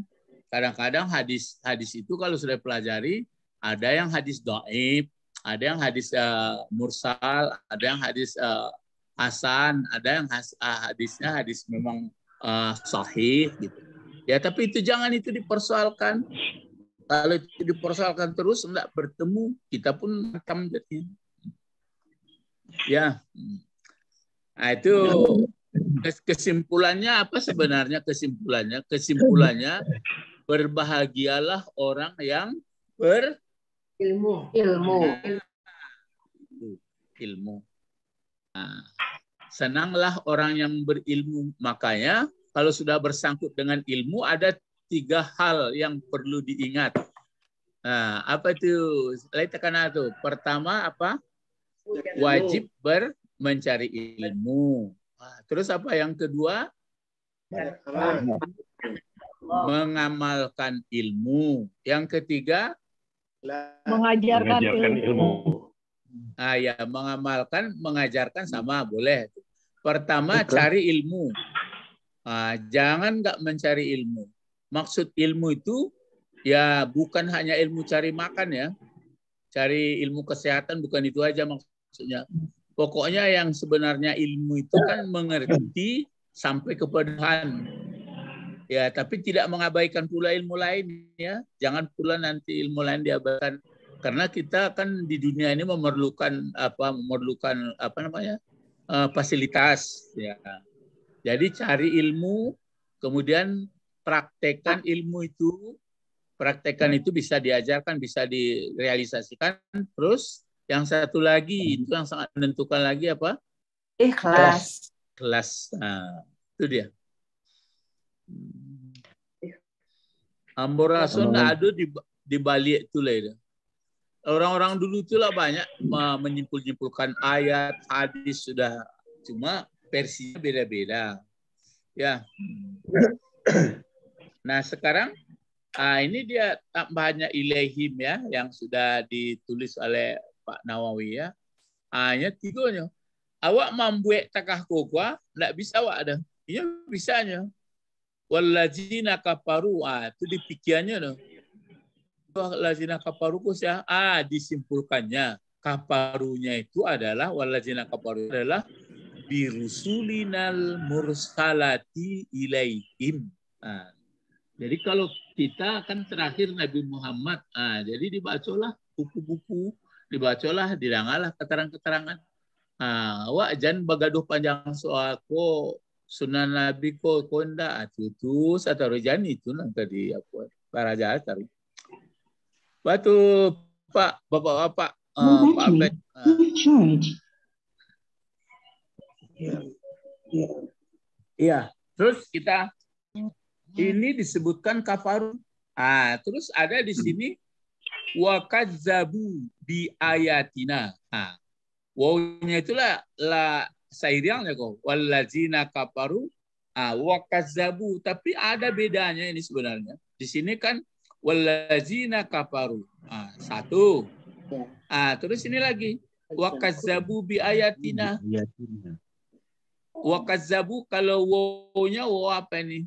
Kadang-kadang hadis hadis itu kalau sudah pelajari ada yang hadis doib, ada yang hadis uh, mursal, ada yang hadis uh, hasan, ada yang has, uh, hadisnya hadis memang uh, sahih gitu. Ya tapi itu jangan itu dipersoalkan. Kalau itu dipersoalkan terus enggak bertemu, kita pun akan jadi. Ya. Nah, itu kesimpulannya apa sebenarnya kesimpulannya? Kesimpulannya berbahagialah orang yang ber ilmu ilmu nah, ilmu. Nah, senanglah orang yang berilmu. Makanya kalau sudah bersangkut dengan ilmu ada tiga hal yang perlu diingat. Nah, apa itu? Lain tekanan itu. Pertama apa? Wajib ber mencari ilmu. Nah, terus apa yang kedua? Mengamalkan ilmu. Yang ketiga? Mengajarkan, ilmu. Ah ya, mengamalkan, mengajarkan sama hmm. boleh. Pertama Betul. cari ilmu. Nah, jangan nggak mencari ilmu. Maksud ilmu itu ya bukan hanya ilmu cari makan ya. Cari ilmu kesehatan bukan itu aja maksudnya. Pokoknya yang sebenarnya ilmu itu kan mengerti sampai kepadahan. Ya, tapi tidak mengabaikan pula ilmu lain ya. Jangan pula nanti ilmu lain diabaikan karena kita kan di dunia ini memerlukan apa memerlukan apa namanya uh, fasilitas ya jadi cari ilmu kemudian praktekkan ilmu itu praktekkan itu bisa diajarkan bisa direalisasikan terus yang satu lagi hmm. itu yang sangat menentukan lagi apa? Ikhlas. Eh, Ikhlas. Nah, itu dia. Eh. Amborasun ada di di itu lah itu. Orang-orang dulu lah banyak menyimpul-nyimpulkan ayat, hadis sudah cuma versinya beda-beda. Ya. Nah, sekarang ah, ini dia tambahannya ilahim ya yang sudah ditulis oleh Pak Nawawi ya. Hanya ah, tiganya. Awak membuat takah kokwa, tak bisa awak ada. ini ya, bisanya. Wallazina kaparu, ah, itu di pikirannya no. Walazina kaparu kusya, ah disimpulkannya. Kaparunya itu adalah, wallazina kaparu adalah birusulinal mursalati ilaihim. Ah. jadi kalau kita kan terakhir Nabi Muhammad, ah jadi dibacalah buku-buku dibacalah didangalah keterangan-keterangan ah wa jan bagaduh panjang soal ko sunan nabi ko nda atutus atau jan itu nang tadi apa para jahat tadi batu pak bapak-bapak uh, pak Abed, ah. ya Iya. Terus kita ini disebutkan kafaru Ah, terus ada di sini wa kazzabu bi ayatina. Nah, wawunya itulah la sairiang ya kok. Wallazina kafaru ah, wa kazzabu. Tapi ada bedanya ini sebenarnya. Di sini kan wallazina kafaru. satu. Ah, terus ini lagi wa kazzabu bi ayatina. Wa kazzabu kalau wawunya waw apa ini?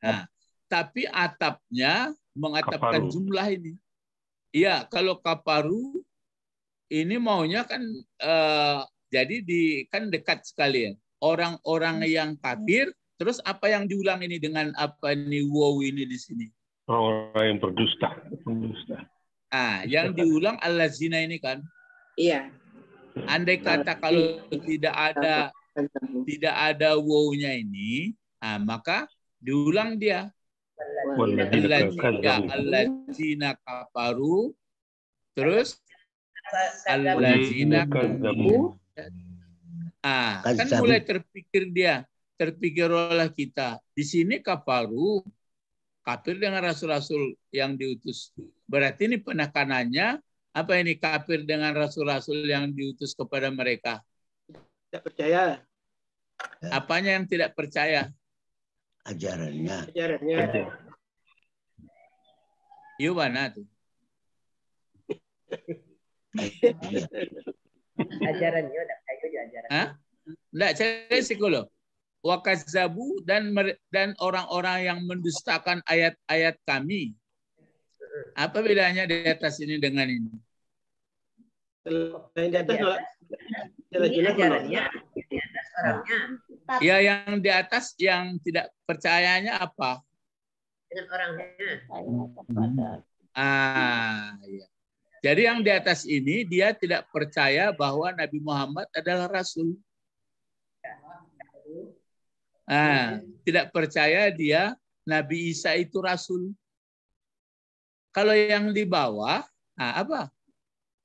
Nah, tapi atapnya mengatakan kaparu. jumlah ini. Iya, kalau kaparu ini maunya kan uh, jadi di kan dekat sekali ya. Orang-orang iya. yang kafir, terus apa yang diulang ini dengan apa ini wow ini di sini? Orang yang berdusta, berdusta. Ah, yang diulang Allah zina ini kan? Iya. Andai kata kalau tidak ada iya. tidak ada wow-nya ini, ah, maka diulang dia Al-Lazina kafaru terus Al-Lazina kafaru ah kan mulai terpikir dia terpikir oleh kita di sini kafaru kafir dengan rasul-rasul yang diutus berarti ini penekanannya apa ini kafir dengan rasul-rasul yang diutus kepada mereka tidak percaya apanya yang tidak percaya ajarannya. Ajarannya. Yo iya, mana tuh? ajaran iya, kayak gitu, ajaran. Hah? Enggak, siku psikolog. Wakazabu dan dan orang-orang yang mendustakan ayat-ayat kami. Apa bedanya di atas ini dengan ini? Yang di atas Di atas orangnya. Tapi, ya yang di atas yang tidak percayanya apa? Dengan orangnya. Hmm. Ah, ya. Jadi yang di atas ini dia tidak percaya bahwa Nabi Muhammad adalah rasul. Ah, tidak percaya dia Nabi Isa itu rasul. Kalau yang di bawah, ah, apa?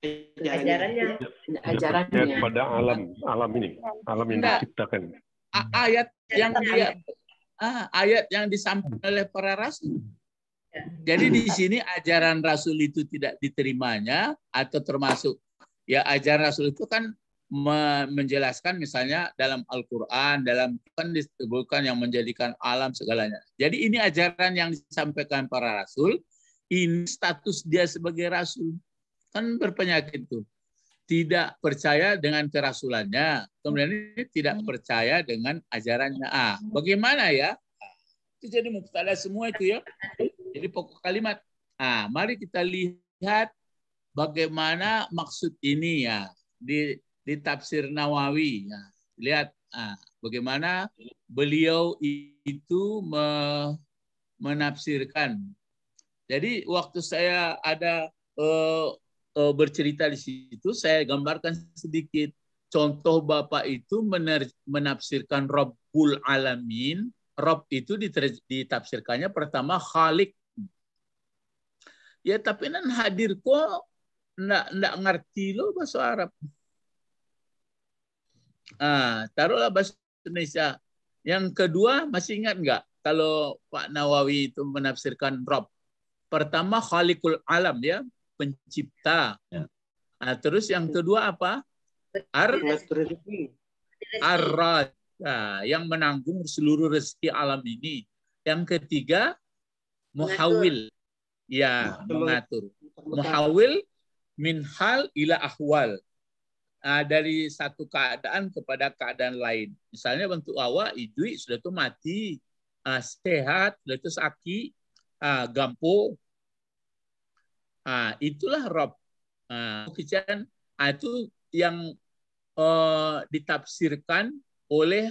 ajarannya ajarannya pada alam alam ini alam ini Nggak. diciptakan Hmm. ayat yang dia ah, ayat yang disampaikan hmm. oleh para rasul. Ya. Jadi di sini ajaran rasul itu tidak diterimanya atau termasuk ya ajaran rasul itu kan menjelaskan misalnya dalam Al-Qur'an dalam kan disebutkan yang menjadikan alam segalanya. Jadi ini ajaran yang disampaikan para rasul, ini status dia sebagai rasul kan berpenyakit tuh tidak percaya dengan kerasulannya, kemudian ini hmm. tidak hmm. percaya dengan ajarannya ah hmm. Bagaimana ya? Itu jadi mubtada semua itu ya. Jadi pokok kalimat. Ah, mari kita lihat bagaimana maksud ini ya di di tafsir Nawawi ya. Lihat ah, bagaimana beliau itu me, menafsirkan. Jadi waktu saya ada eh, uh, bercerita di situ saya gambarkan sedikit contoh Bapak itu menafsirkan Rabbul Alamin. rob itu ditafsirkannya pertama Khalik. Ya tapi nan hadir kok ndak ndak ngerti lo bahasa Arab. Ah, taruhlah bahasa Indonesia. Yang kedua masih ingat nggak kalau Pak Nawawi itu menafsirkan Rob? Pertama Khalikul Alam ya, pencipta. Ya. Nah, terus yang kedua apa? Ar Ar -raja, nah, yang menanggung seluruh rezeki alam ini. Yang ketiga muhawil. Ya, mengatur. Muhawil min hal ila ahwal. Nah, dari satu keadaan kepada keadaan lain. Misalnya bentuk awak idui sudah itu mati, uh, sehat, sudah tuh sakit, uh, ah, gampu, Ah, itulah Rob. Ah, ah, itu yang eh, ditafsirkan oleh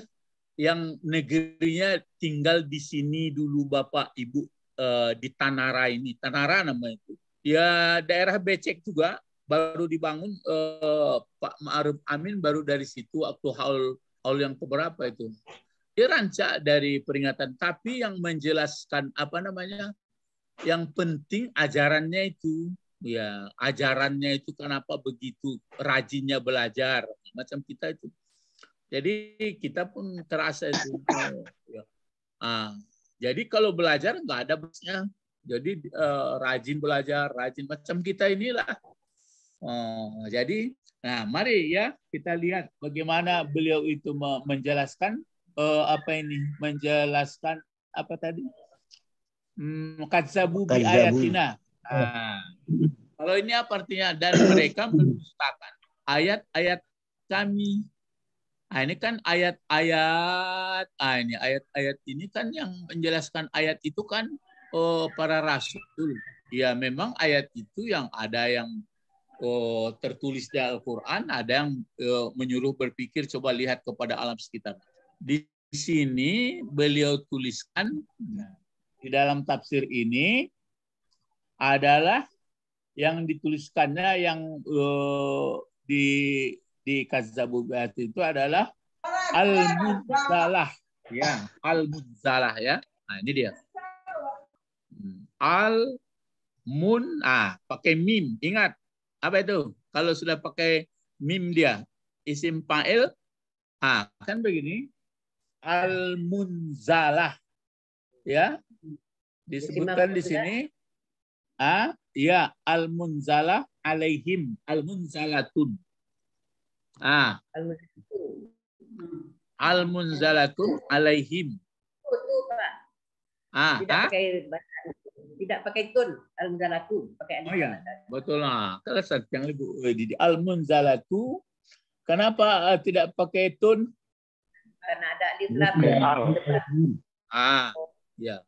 yang negerinya tinggal di sini dulu Bapak Ibu eh, di Tanara ini. Tanara namanya itu. Ya daerah Becek juga baru dibangun eh, Pak Ma'ruf Amin baru dari situ waktu hal-hal yang keberapa itu rancak dari peringatan tapi yang menjelaskan apa namanya yang penting ajarannya itu ya ajarannya itu kenapa begitu rajinnya belajar macam kita itu jadi kita pun terasa itu oh, ya. ah, jadi kalau belajar nggak ada busnya jadi eh, rajin belajar rajin macam kita inilah oh, jadi nah mari ya kita lihat bagaimana beliau itu menjelaskan eh, apa ini menjelaskan apa tadi Hmm, kadzabu bi ayatina. Nah, kalau ini apa artinya? Dan mereka mendustakan ayat-ayat kami. Nah, ini kan ayat-ayat, ah, ini ayat-ayat ini kan yang menjelaskan ayat itu kan oh, para rasul. Ya memang ayat itu yang ada yang oh, tertulis di Al-Quran, ada yang oh, menyuruh berpikir coba lihat kepada alam sekitar. Di sini beliau tuliskan, nah, di dalam tafsir ini adalah yang dituliskannya yang uh, di di kazabubat itu adalah al-muzzalah ya al-muzzalah ya nah ini dia hmm. al mun ah pakai mim ingat apa itu kalau sudah pakai mim dia isim fa'il ah kan begini al munzalah ya disebutkan di sini ah ya al munzalah alaihim al munzalatun ah al munzalatun alaihim ah tidak ah? pakai tidak pakai tun al munzalatun pakai al oh ya betul lah kalau yang lebih eh, al munzalatu kenapa uh, tidak pakai tun karena ada di lam ah ya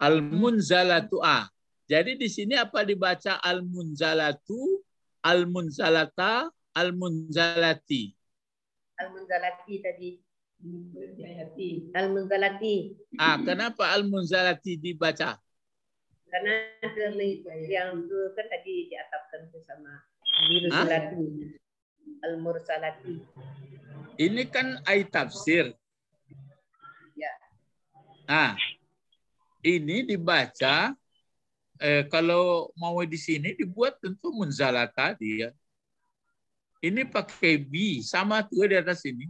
Al-munzalatu a. Hmm. Jadi di sini apa dibaca al-munzalatu, al-munzalata, al-munzalati. Al-munzalati tadi. Al-munzalati. Ah, kenapa al-munzalati dibaca? Karena yang itu kan tadi diatapkan bersama al-mursalati. Al-mursalati. Ini kan ayat tafsir. Ya. Ah, ini dibaca eh, kalau mau di sini dibuat tentu munzala tadi ya. Ini pakai b sama tuh di atas ini.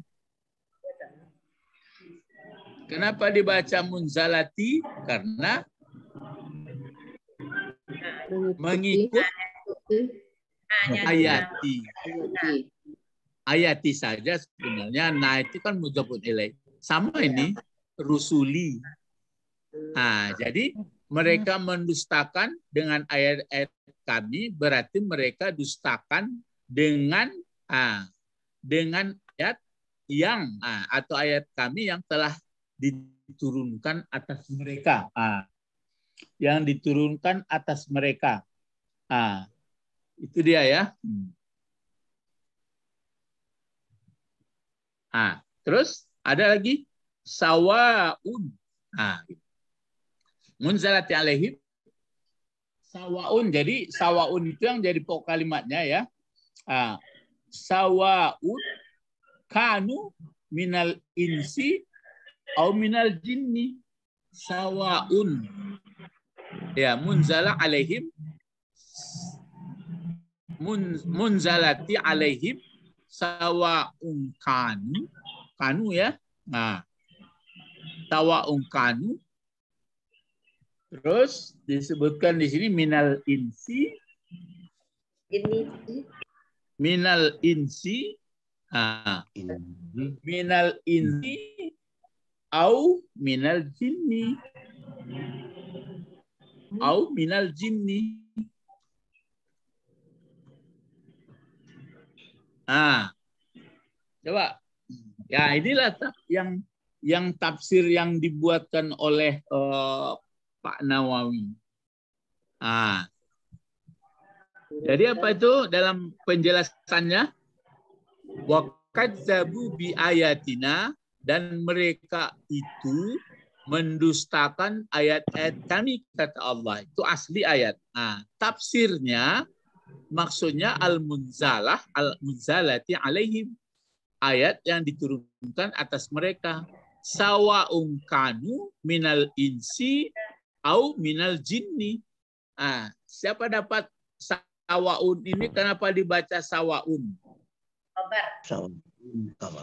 Kenapa dibaca munzalati? Karena mengikut ayati. Ayati saja sebenarnya. Nah itu kan mudafun nilai. Sama ini rusuli Nah, jadi mereka mendustakan dengan ayat-ayat kami berarti mereka dustakan dengan ah, dengan ayat yang ah, atau ayat kami yang telah diturunkan atas mereka ah, yang diturunkan atas mereka ah, itu dia ya hmm. ah, terus ada lagi sawaun ah, gitu munzalati alaihim sawaun. Jadi sawaun itu yang jadi pokok kalimatnya ya. ah sawaun kanu minal insi au minal jinni sawaun. Ya, munzala alaihim mun, munzalati alaihim sawaun kanu kanu ya. Nah, tawaun kanu Terus disebutkan di sini minal insi. Ini. Minal insi. Ah. Minal insi au minal jinni. Au minal jinni. Ah. Coba. Ya, inilah yang yang tafsir yang dibuatkan oleh uh, Pak Nawawi. Ah. Iya. Jadi apa itu dalam penjelasannya? Wakadzabu bi ayatina dan mereka itu mendustakan ayat-ayat kami kata Allah. Itu asli ayat. Nah, tafsirnya maksudnya al-munzalah al-munzalati alaihim ayat yang diturunkan atas mereka sawaung kanu minal insi au minal jinni. Ah, siapa dapat sawaun ini kenapa dibaca sawaun? Khobar.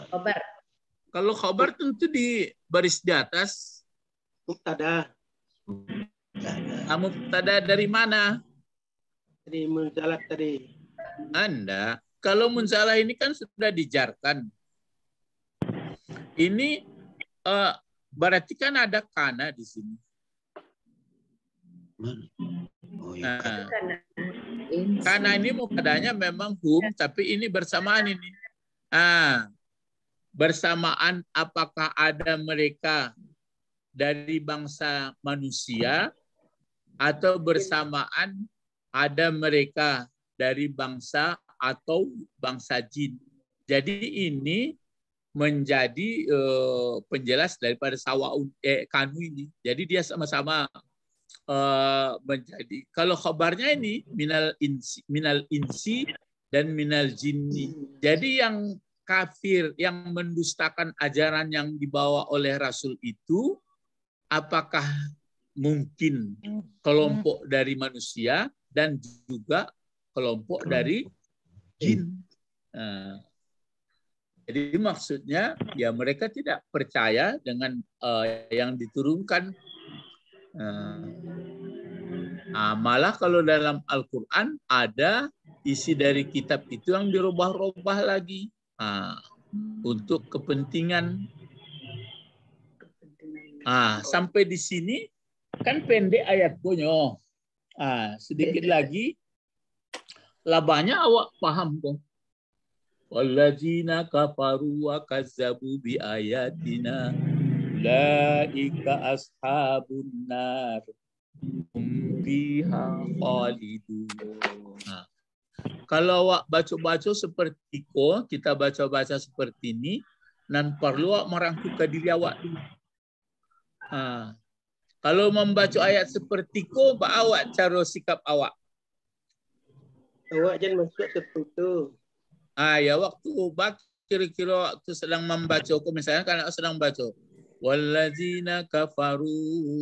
Khobar. Kalau khobar tentu di baris di atas. Muktada. Kamu ah, tada dari mana? Dari munzalah tadi. Anda, kalau munzalah ini kan sudah dijarkan. Ini uh, berarti kan ada kana di sini. Oh, iya, nah, karena ini mukadanya memang hum, iya. tapi ini bersamaan ini. Ah, bersamaan apakah ada mereka dari bangsa manusia atau bersamaan ada mereka dari bangsa atau bangsa jin. Jadi ini menjadi uh, penjelas daripada sawa eh, kanu ini. Jadi dia sama-sama uh, menjadi kalau khabarnya ini minal insi minal insi dan minal jinni. Jadi yang kafir yang mendustakan ajaran yang dibawa oleh rasul itu apakah mungkin kelompok dari manusia dan juga kelompok dari jin. Uh, jadi maksudnya ya mereka tidak percaya dengan uh, yang diturunkan Nah, malah kalau dalam Al-Quran ada isi dari kitab itu yang dirubah-rubah lagi nah, untuk kepentingan. Nah, sampai di sini kan pendek ayat konyo. Nah, sedikit lagi labanya awak paham kok. Wallazina kafaru wa kazzabu bi ayatina Ulaika ashabun nar. Hum fiha khalidun. kalau awak baca-baca seperti ko, kita baca-baca seperti ini, dan perlu awak merangkuk ke diri awak dulu. Ha. Kalau membaca ayat seperti ko, pak awak cara sikap awak. Awak jangan masuk itu Ah ya waktu baca kira-kira waktu sedang membaca ko misalnya kan sedang baca Walladzina kafaru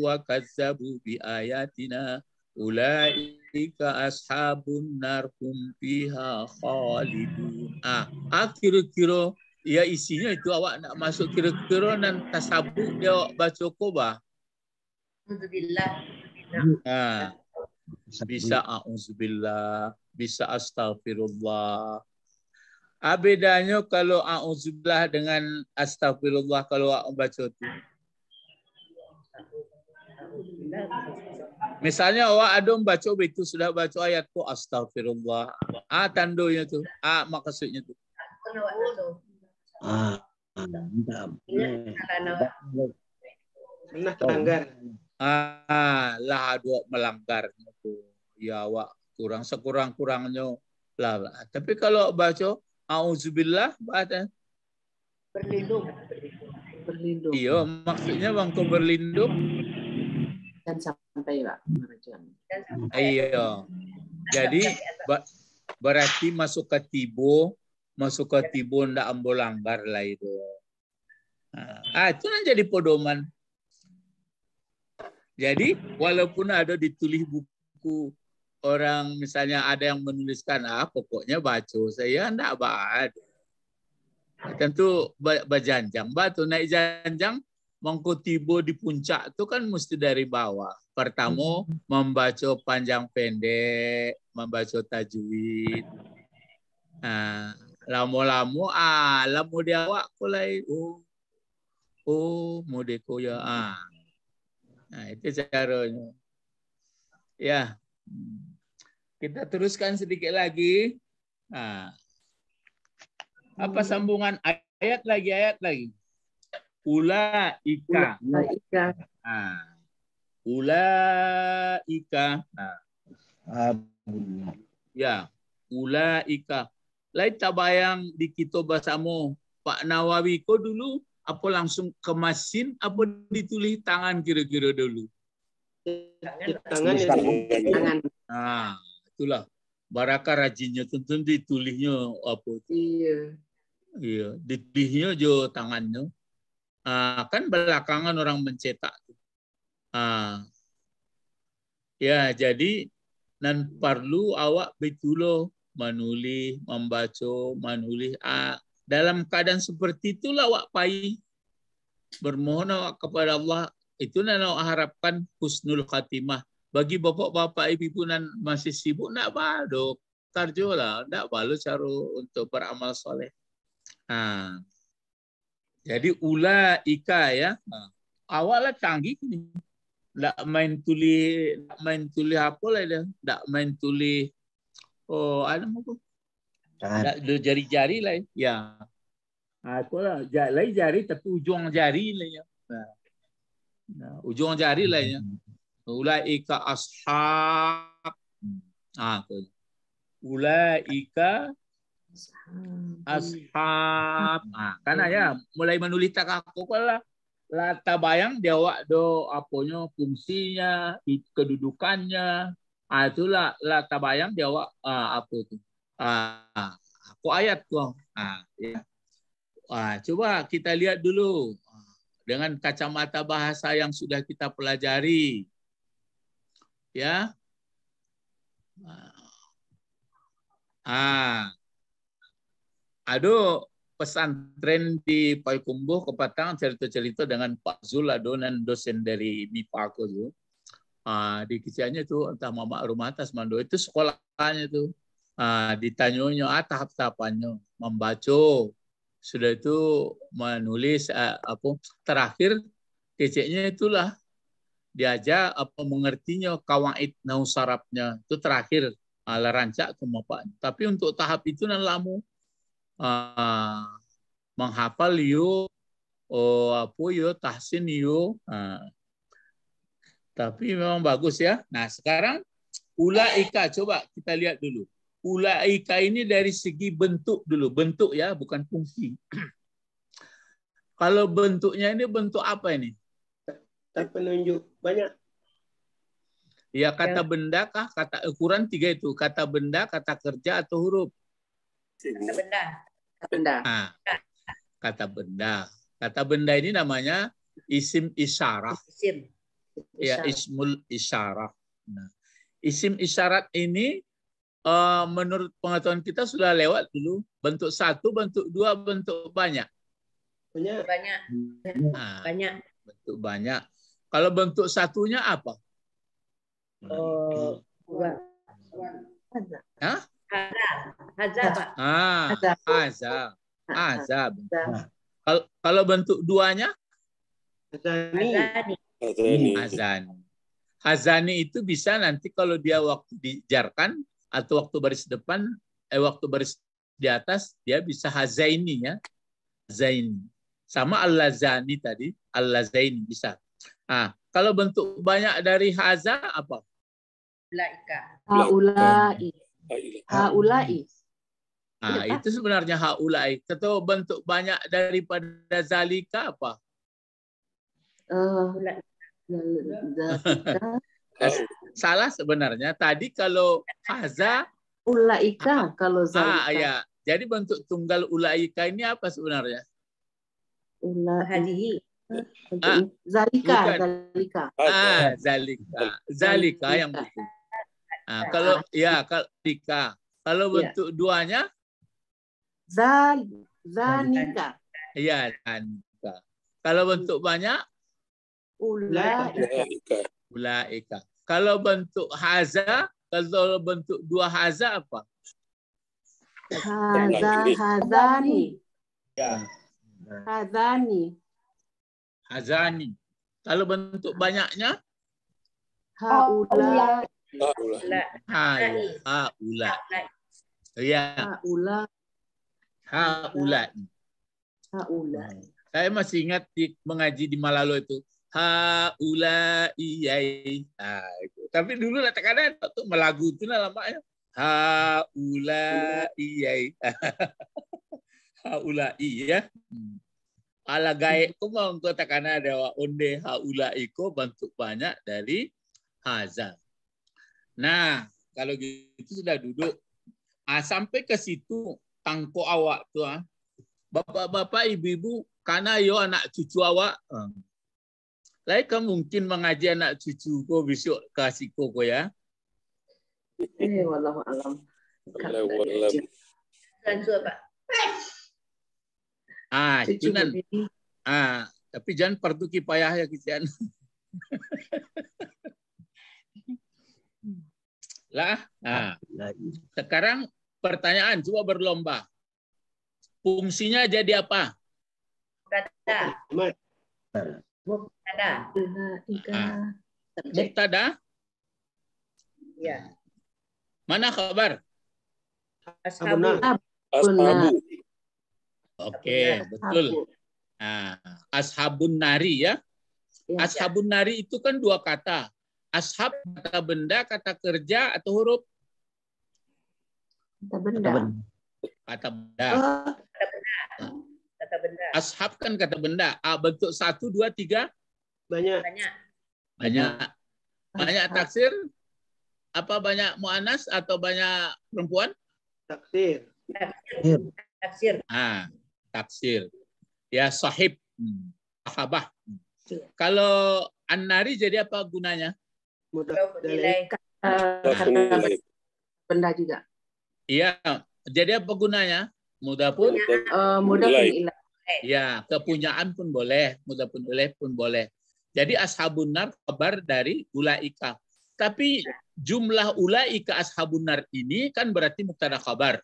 wa kazzabu bi ayatina ulaika ashabun nar hum fiha khalidun. ya isinya itu awak nak masuk kira-kira dan tasabuk dia awak baca koba. Alhamdulillah. Ah. Bisa a'udzubillah, bisa astagfirullah, Abedanya ah, kalau auzubillah dengan astagfirullah kalau awak baca itu. Misalnya awak ada baca itu sudah baca ayat tu astagfirullah. Ah tandonya tu. Ah maksudnya tu. Ah, entah. Ah, nah, melanggar. Ah, lah dua melanggarnya tu. Ya awak kurang sekurang-kurangnya lah. Tapi kalau baca auzubillah ba'da berlindung berlindung iya maksudnya bangku berlindung dan sampai pak iya jadi berarti masuk ke tibo masuk ke tibo ndak ambo langgar lah itu nah, ah itu kan jadi pedoman jadi walaupun ada ditulis buku orang misalnya ada yang menuliskan ah pokoknya baco saya enggak baca Tentu berjanjang batu naik janjang mongko tibo di puncak itu kan mesti dari bawah. Pertama hmm. membaca panjang pendek, membaca tajwid. Nah, lamo-lamo ah lamo dia awak mulai oh oh modeko ya ah. Nah, itu caranya. Ya. Yeah. Hmm. Kita teruskan sedikit lagi. Nah, apa hmm. sambungan ayat lagi ayat lagi? Ula ika. Ula ika. Nah, ula ika. Nah. Ya, ula ika. Lain tabayang di kita bahasamu. Pak Nawawi, kau dulu apa langsung ke mesin, apa ditulis tangan kira-kira dulu? Tangan. Tangan. Ya. Nah itulah baraka rajinnya tentu ditulisnya apa itu iya iya ditulisnya jo tangannya ah, kan belakangan orang mencetak ah ya jadi nan perlu awak betulo menulis, membaca menulis. ah, dalam keadaan seperti itulah awak pai bermohon awak kepada Allah itu nan awak harapkan husnul khatimah bagi bapak bapak ibu ibu nan masih sibuk nak badok tarjola nak balu cara untuk beramal soleh. Nah, jadi ula ika ya. Nah, awalnya canggih ni nak main tuli, nak main tuli apa lah dah nak main tuli. Oh, ada mau Ndak jari-jari lah ya. ya. Nah, aku lah jari, jari tapi ujung jari lah ya. Nah, nah ujung jari lah ya. Hmm. Ulaika ashab. Ah, Ulaika ashab. Ah, karena ya mulai menulis tak aku kan lah lata bayang dewa do aponyo fungsinya kedudukannya ah itulah lata bayang dewa ah, apa itu ah aku ayat tuh ah ya ah coba kita lihat dulu ah, dengan kacamata bahasa yang sudah kita pelajari ya. Ah. Aduh, pesantren di Payakumbuh kepatang cerita-cerita dengan Pak Zul adonan dosen dari MIPA aku tuh. ah di kisahnya itu entah mama rumah atas mando itu sekolahnya tuh ah ditanyonya ah, tahap tahapannya membaca sudah itu menulis eh, apa terakhir keceknya itulah diajak apa mengertinya kawaid nau sarapnya itu terakhir ala ah, rancak kemampuan. Tapi untuk tahap itu nan lamu uh, menghafal yo oh apa yo tahsin yo. Uh, tapi memang bagus ya. Nah, sekarang ulaika coba kita lihat dulu. Ulaika ini dari segi bentuk dulu, bentuk ya, bukan fungsi. Kalau bentuknya ini bentuk apa ini? tak penunjuk banyak. Ya, ya. kata ya. benda kah kata ukuran tiga itu kata benda kata kerja atau huruf. Kata benda. Kata benda. Nah, kata benda. Kata benda ini namanya isim isyarat Isim. isim. Ya ismul isyarat Nah, isim isyarat ini uh, menurut pengetahuan kita sudah lewat dulu bentuk satu, bentuk dua, bentuk banyak. Banyak. Banyak. Nah, banyak. Ah, bentuk banyak. Kalau bentuk satunya apa? Uh, Hah? Hazab. Ah, hazab. Hazab. Kalau kalau bentuk duanya? Hazani. Hazani. Hazani itu bisa nanti kalau dia waktu dijarkan atau waktu baris depan, eh waktu baris di atas dia bisa hazaini ya. Zaini. Sama al-lazani tadi, al-lazaini bisa. Ah, kalau bentuk banyak dari haza apa? Ulaika. Haulai. Haulai. Ah, iya itu sebenarnya haulai. Atau bentuk banyak daripada zalika apa? Uh, Salah sebenarnya. Tadi kalau haza ulaika kalau ah, zalika. Ah, ya. Jadi bentuk tunggal ulaika ini apa sebenarnya? hadihi. Ah, Zalika, Zalika. Ah, ah, Zalika. Zalika yang buku. Ah, kalau ya kalau Zalika. Kalau iya. bentuk ya. duanya Zal Zanika. Iya, Zanika. Kalau bentuk banyak Ulaika. Ulaika. Kalau bentuk haza, kalau bentuk dua haza apa? Haza, hazani. Ya. Hazani hazani. Kalau bentuk banyaknya haula. Haula. Ya. Haula. Ya. Haula. Haula. Haula. Saya masih ingat di, mengaji di Malalo itu. Haula iyai. Nah, itu. Tapi dulu kadang-kadang tuh melagu itu lah lamanya. Haula iyai. Haula iya. Hmm ala gaikum hmm. engkau takana dewa unde haula iko bentuk banyak dari haza. Nah, kalau gitu sudah duduk. Ah, sampai ke situ tangko awak tu ah. Bapak-bapak, ibu-ibu, karena yo anak cucu awak. Ah. kan mungkin mengaji anak cucu ko besok kasih ko ko ya. Eh, wallahu alam. Wallahu alam. Kan, eh, kan, Pak. Eh, Ah, kan Ah, tapi jangan perdu kipayah ya kian. lah, ah sekarang pertanyaan coba berlomba. Fungsinya jadi apa? Mubtada. Mubtada. Ah. Mubtada. Ya. Mana kabar? Ashabu. Ashabu. Oke, okay, betul. Nah, ashabun nari ya. Iya. ashabun nari itu kan dua kata. Ashab kata benda, kata kerja atau huruf? Kata benda. Kata benda. Oh, kata benda. Kata benda. Ashab kan kata benda. A, bentuk satu, dua, tiga? Banyak. Banyak. Banyak. Banyak taksir? Apa banyak mu'anas atau banyak perempuan? Taksir. Taksir. Taksir. Ah tafsir. Ya sahib, sahabah. Hmm. Kalau anari jadi apa gunanya? Mudah benda eh, juga. Iya, jadi apa gunanya? Mudah pun eh, mudah pun Ya, kepunyaan pun boleh, mudah pun boleh pun boleh. Jadi ashabun nar kabar dari ulaika. Tapi ya. jumlah ulaika ashabun nar ini kan berarti mutara kabar.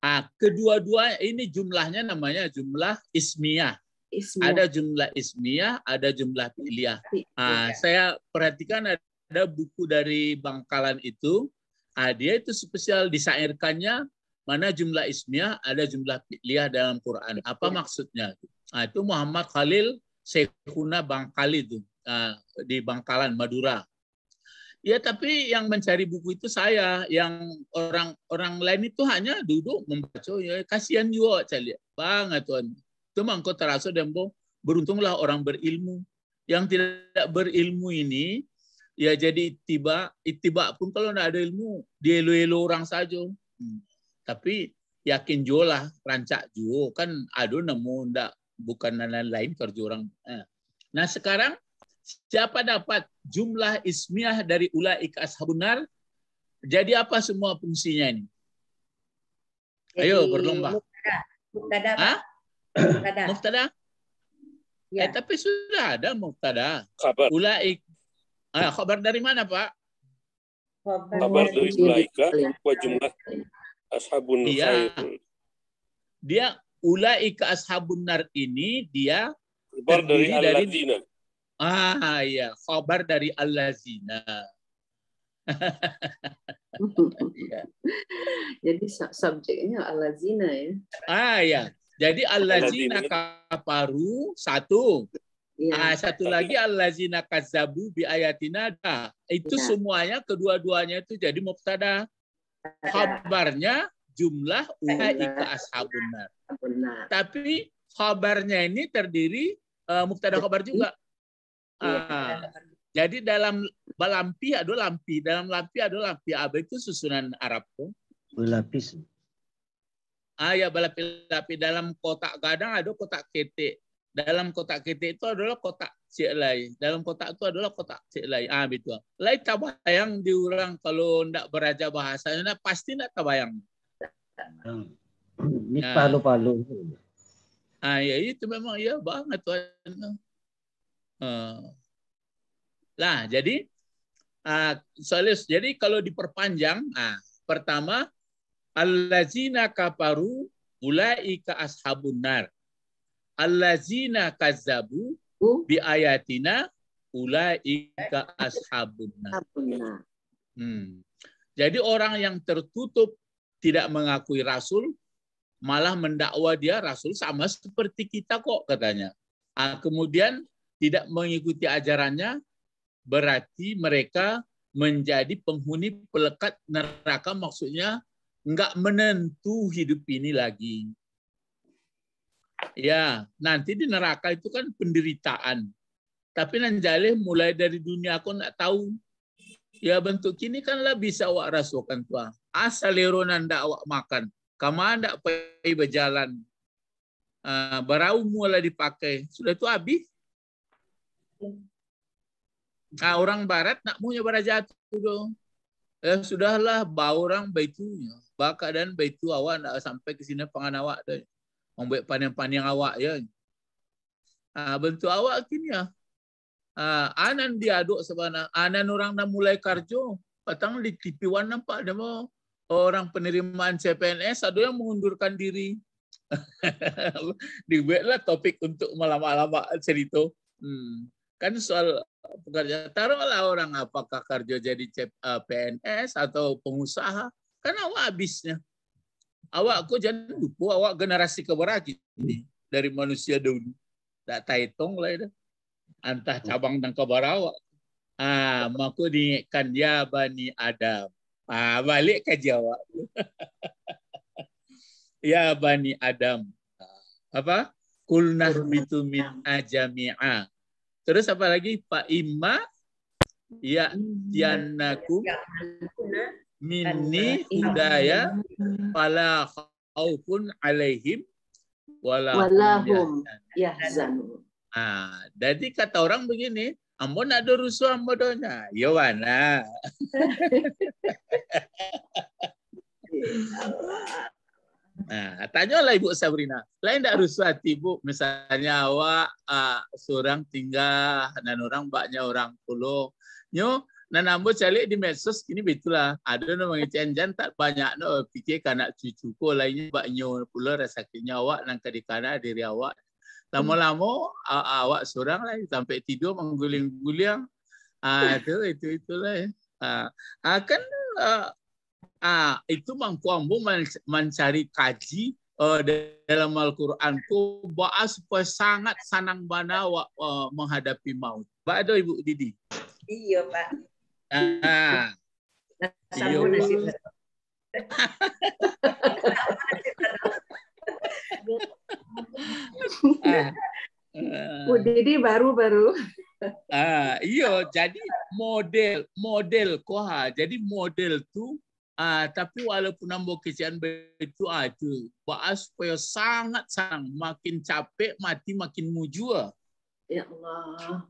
Ah, kedua-dua ini jumlahnya namanya jumlah ismiyah. Ismiyah. Ada jumlah ismiyah, ada jumlah piliah. Ah, saya perhatikan ada buku dari Bangkalan itu, ah, dia itu spesial disairkannya mana jumlah ismiyah, ada jumlah piliah dalam Quran. Apa maksudnya? Ah, itu Muhammad Khalil Sekuna Bangkali itu ah, di Bangkalan Madura. Ya tapi yang mencari buku itu saya, yang orang orang lain itu hanya duduk membaca. Ya kasihan juga saya Banget tuan. Itu kau terasa dembo beruntunglah orang berilmu. Yang tidak berilmu ini ya jadi tiba tiba pun kalau tidak ada ilmu dia elu elu orang saja. Hmm. Tapi yakin jo lah rancak jo kan aduh namun ndak bukan lain-lain kerja orang. Eh. Nah sekarang Siapa dapat jumlah ismiyah dari ulaika ikas habunar Jadi apa semua fungsinya ini? Jadi, Ayo berlomba. Muftada. Muftada. Ya. Eh, tapi sudah ada muftada. Kabar. Ulaik. Ah, kabar dari mana, Pak? Kabar dari ulaika wa jumlah ashabun iya. nar. Dia ulaika ashabun habunar ini dia Kabar dari Ah iya, khabar dari allazina. Zina. Jadi subjeknya allazina ya. Ah ya. Jadi allazina kafaru satu. Ya. Ah, satu lagi allazina kazabu bi ayatina. da. itu ya. semuanya kedua-duanya itu jadi mubtada. Iya. Khabarnya jumlah iya. ulaika ashabun nar. Tapi khabarnya ini terdiri uh, mubtada khabar juga. Iya. Gitu kan. jadi dalam lampi ada lampi, dalam lampi ada lampi Apa itu susunan Arab tuh. Berlapis. Ah ya balapi lapis dalam kotak kadang ada kotak ketik. Dalam kotak ketik itu adalah kotak cilai. Dalam kotak itu adalah kotak cilai. Ah betul. Lai tabayang diurang kalau ndak beraja bahasa, bahasanya pasti ndak tabayang. Hmm. Ya. Ini palu-palu. Ah ya itu memang ya banget tuan. Eh. Nah, jadi uh, jadi kalau diperpanjang, nah, pertama allazina kafaru ulaika ashabun nar. Allazina kazzabu bi ayatina ulaika ashabun nar. Hmm. Jadi orang yang tertutup tidak mengakui rasul malah mendakwa dia rasul sama seperti kita kok katanya. Nah, kemudian tidak mengikuti ajarannya, berarti mereka menjadi penghuni pelekat neraka, maksudnya nggak menentu hidup ini lagi. Ya, nanti di neraka itu kan penderitaan. Tapi nanjale mulai dari dunia aku nak tahu. Ya bentuk kini kanlah bisa awak rasakan tua. Asal leronan ndak awak makan. Kamu ndak pergi berjalan. Uh, ah, barau mulai dipakai. Sudah itu habis. Nah, orang barat nak punya baraja itu dong. Ya sudahlah orang baitunya. Baka dan baitu awak nak sampai ke sini pangan awak dah. Membuat panjang-panjang awak ya. Ah, bentuk awak kini ya. Ah, anan diaduk sebenarnya. Anan orang dah mulai karjo. Patang di TV One nampak demo orang penerimaan CPNS ada yang mengundurkan diri. Dibuatlah topik untuk malam-malam cerita. Hmm. Kan soal pekerja taruhlah orang apakah kerja jadi PNS eh, atau pengusaha kan awak habisnya. Awak ku jangan lupa awak generasi keberagi ini dari manusia dulu. Tak taitong lah itu. Antah hmm. cabang dan awak Ah, maku diingatkan ya Bani Adam. Ah, balik ke Jawa. ya Bani Adam. Apa? Kulnah mitu min ajami'a. Terus apa lagi? Pak Ima ya tianaku hmm. ya, Mini hidayah hmm. wala khaufun alaihim wala hum yahzanun. Ah, jadi kata orang begini, Ambon ada rusuh ambodonya. Yowana. Ya, Ha, lah Ibu Sabrina. Lain tak rusuh hati Ibu. Misalnya awak uh, seorang tinggal dan orang baknya orang puluh. Nyo, dan nombor calik di medsos kini lah Ada no mengecian tak banyak no fikir nak cucu ko lainnya baknya puluh rasa kini awak dan kadikana diri awak. Lama-lama hmm. uh, awak seorang lah sampai tidur mengguling-guling. Ha, ah, itu, itu, itulah. Ha, kan uh, ah, itu mampuanmu mencari kaji uh, dalam Al-Quran. Kubaa ah supaya sangat sanang bana uh, menghadapi maut. Bado Ibu Didi. Iya Pak. Ah. Iya, iya Pak. Bu Didi baru-baru. Ah, iya, jadi model model koha. Jadi model tuh Ah, tapi walaupun nambah kesian itu aja, baas supaya sangat sang makin capek mati makin mujua. Ya Allah.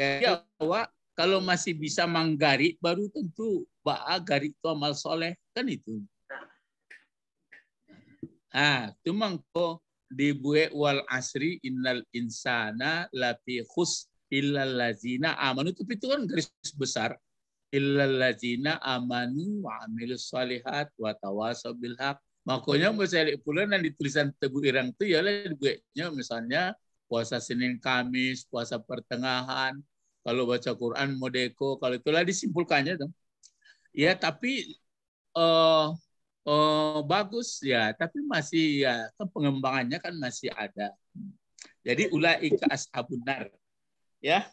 Ya, ya kalau masih bisa manggarit baru tentu pak garik itu amal soleh kan itu. Ah, cuma kok dibuat wal asri innal insana lafi khusr illallazina amanu itu kan garis besar illallazina amanu wa amilus solihat wa tawasaw makanya makanya misalnya pula yang ditulisan tebu irang itu ya buatnya misalnya puasa Senin Kamis puasa pertengahan kalau baca Quran modeko kalau itulah disimpulkannya dong ya tapi uh, uh, bagus ya tapi masih ya kan pengembangannya kan masih ada jadi ulaika ashabunar ya.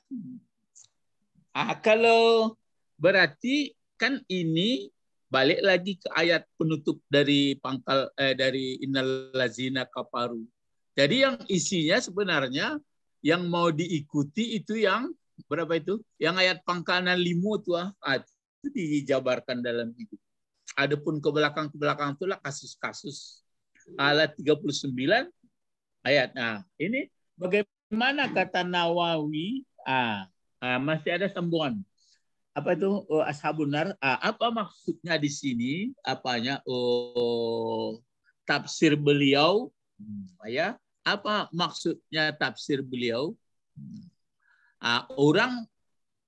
Ah, kalau berarti kan ini balik lagi ke ayat penutup dari pangkal eh, dari lazina kafaru. Jadi yang isinya sebenarnya yang mau diikuti itu yang berapa itu? Yang ayat pangkalan limu itu ah, ah, itu dijabarkan dalam itu. Adapun ke belakang ke belakang itulah kasus-kasus alat 39 ayat. Nah, ini bagaimana mana kata Nawawi? Ah, ah masih ada sambungan. Apa itu oh, ashabunar? Ah, apa maksudnya di sini? Apanya? Oh, tafsir beliau hmm, ya. Apa maksudnya tafsir beliau? Hmm. Ah, orang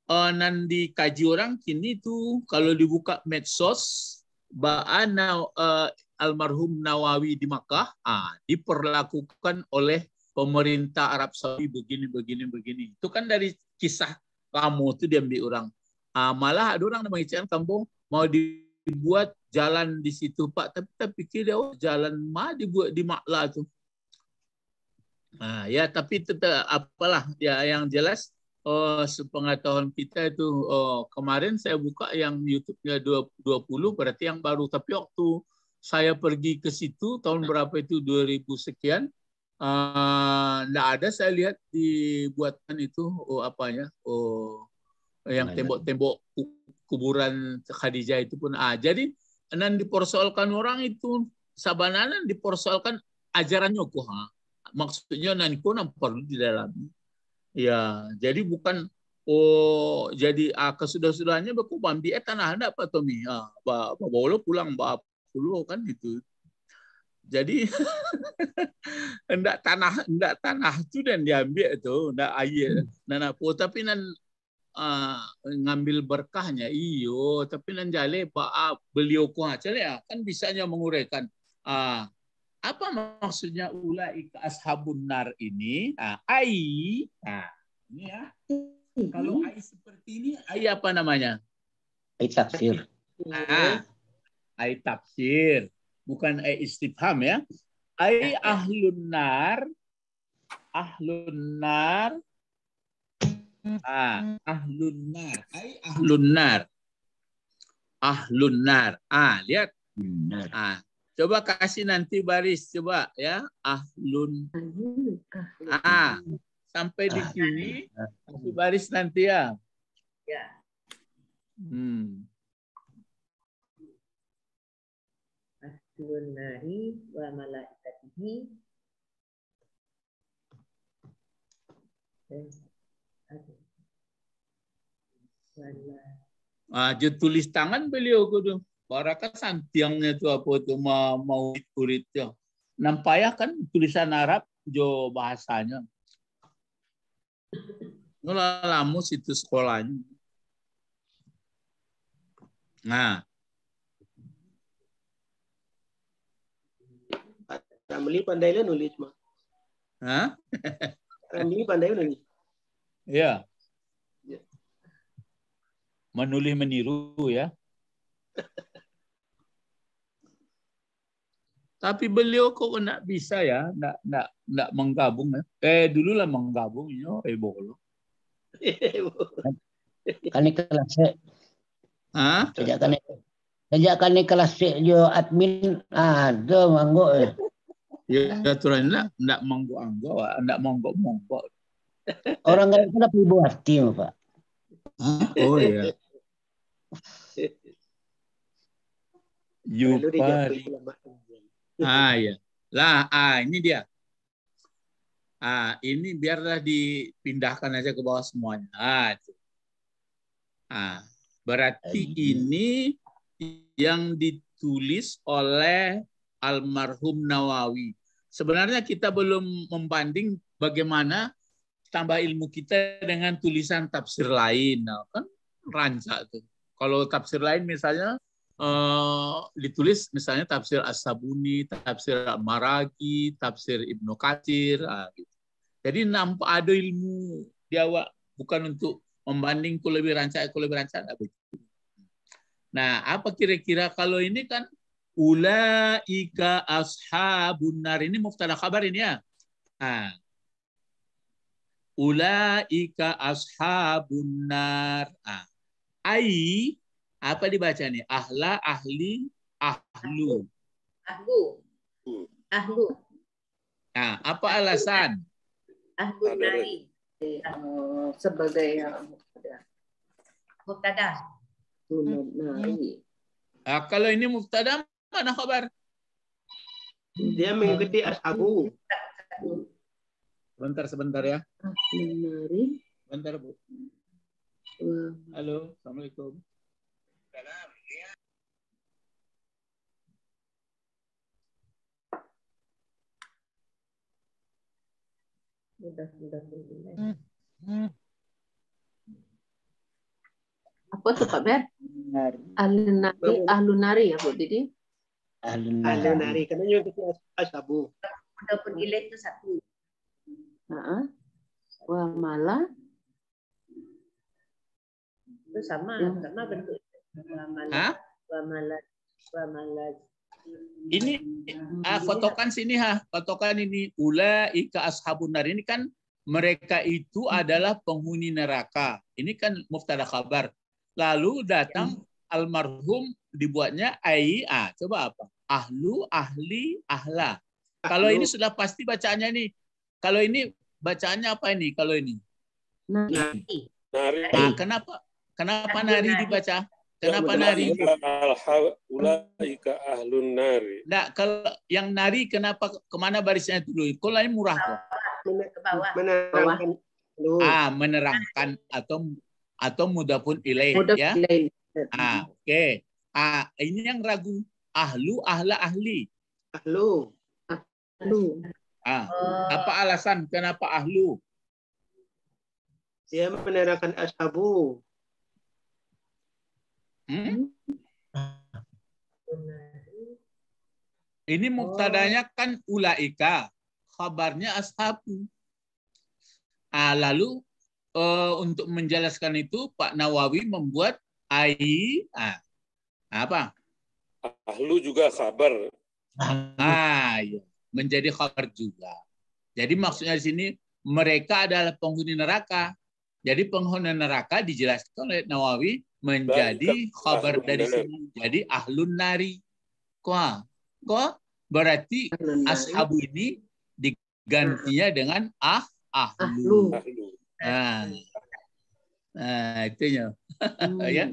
nanti eh, nanti kaji orang kini itu kalau dibuka medsos Ba'ana uh, eh, almarhum Nawawi di Makkah ah, diperlakukan oleh pemerintah Arab Saudi begini begini begini. Itu kan dari kisah kamu itu diambil orang. Uh, malah ada orang yang mengecewakan kampung mau dibuat jalan di situ Pak, tapi kita pikir dia oh, jalan mah dibuat di Makla tuh. Nah, ya tapi tetap apalah ya yang jelas oh, sepengetahuan kita itu oh, kemarin saya buka yang YouTube-nya 20 berarti yang baru tapi waktu saya pergi ke situ tahun berapa itu 2000 sekian tidak eh, uh, ada saya lihat dibuatkan itu oh, ya oh yang tembok-tembok nah, ya. kuburan Khadijah itu pun ah jadi nan dipersoalkan orang itu sabananan dipersoalkan ajarannya kok ha. maksudnya nan kok perlu di dalam ya jadi bukan oh jadi ah, kesudah-sudahnya beku bambi eh tanah anda apa Tommy ah bawa pulang bawa pulau kan itu jadi hendak tanah hendak tanah tu dan diambil tu, hendak air hmm. nana apo tapi nan uh, ngambil berkahnya iyo tapi nan jale ba ah, beliau ko ya, ah, kan bisanya menguraikan uh, apa maksudnya ulaika ashabun nar ini? Uh, ai nah, ini ya. Kalau hmm. ai seperti ini, ai apa namanya? Ai tafsir. ai tafsir bukan eh, istifham ya. Ai ya, ya. ahlun nar ahlun nar ah ahlun nar ai ahlun nar ahlun nar ah lihat ah coba kasih nanti baris coba ya ahlun ah sampai di ah, sini kasih baris nanti ya ya hmm rasulun nari wa malaikatihi jadi eh, tulis tangan beliau kudu. Barakasan tiangnya itu apa itu mau mau kulit ya. Nampaknya kan tulisan Arab jo bahasanya. Nolamu situ sekolahnya. Nah, Ramli पंधाईला नॉलेजमा nulis Ramli પાંધાઈ Ya. યા ya. menulis meniru ya. Tapi beliau kok nak bisa ya, nak nak nak menggabung ya. Eh dulu lah menggabung yo eh bolo. kan kelas C. Hah? Sejak kan sejak kan kelas C yo admin ah do manggo. Ya iya. aturan nak nak monggo anggo, nak monggo monggo. Orang nggak kan pernah hati, Pak. Oh iya. Yupari. Ah ya. Lah, ah ini dia. Ah, ini biarlah dipindahkan aja ke bawah semuanya. Ah, itu. ah berarti ini yang ditulis oleh almarhum Nawawi sebenarnya kita belum membanding bagaimana tambah ilmu kita dengan tulisan tafsir lain. Nah, kan rancak tuh. Kalau tafsir lain misalnya uh, ditulis misalnya tafsir As-Sabuni, tafsir Maragi, tafsir Ibnu Katsir. Nah, gitu. Jadi nampak ada ilmu diawak bukan untuk membanding ku lebih rancak, ku lebih rancak. Nah, apa kira-kira kalau ini kan Ulaika ashabun nar. Ini muftada khabar ini ya. Nah. Ulaika ashabun nar. Ah. Ai, apa dibaca nih? Ahla, ahli, ahlu. Ahlu. Ahlu. Nah, apa alasan? Ahlu nari. Anu, sebagai muftada. Nari. Nah, kalau ini muftada mana kabar? Dia mengikuti aku. Bentar sebentar ya. Bentar Bu. Halo, Assalamualaikum. Hmm, hmm. Apa tuh Pak Ben? Alunari, alunari ya Bu Didi? Ahlun nari. Ahlun nari. Karena yang itu ashabu. Ataupun ilaih itu satu. Heeh. Wa mala. Itu sama, ya. sama bentuk. Wa mala. Wa mala. Wa mala. Ini ah, fotokan sini ha, fotokan ini ula ika ashabun nar ini kan mereka itu hmm. adalah penghuni neraka. Ini kan muftada kabar. Lalu datang ya. almarhum dibuatnya AIA. Coba apa? Ahlu, ahli, ahla. Kalau ini sudah pasti bacaannya nih. Kalau ini bacaannya apa ini? Kalau ini? Nari. Nah, kenapa? Kenapa nari, nari dibaca? Kenapa nari? Ulaika ahlun nari. Nah, kalau yang nari kenapa kemana barisnya dulu? Kalau ini murah kok. Menerangkan. Ah, menerangkan atau atau mudapun ilai ya. Ah, oke. Okay. Ah, ini yang ragu. Ahlu, ahla, ahli. Ahlu. Ahlu. Ah, uh, apa alasan kenapa ahlu? Dia menerangkan ashabu. Hmm? Ini muktadanya oh. kan ulaika, kabarnya ashabu. Ah, lalu uh, untuk menjelaskan itu Pak Nawawi membuat ai ah, apa? Ahlu juga khabar. Ah, iya. menjadi khabar juga. Jadi maksudnya di sini mereka adalah penghuni neraka. Jadi penghuni neraka dijelaskan oleh Nawawi menjadi khabar dari sini. Jadi ahlun nari. Kok? Kok? Berarti ashabu ini digantinya dengan ah ahlu. ahlu. Nah, nah itu ya. Hmm. ya.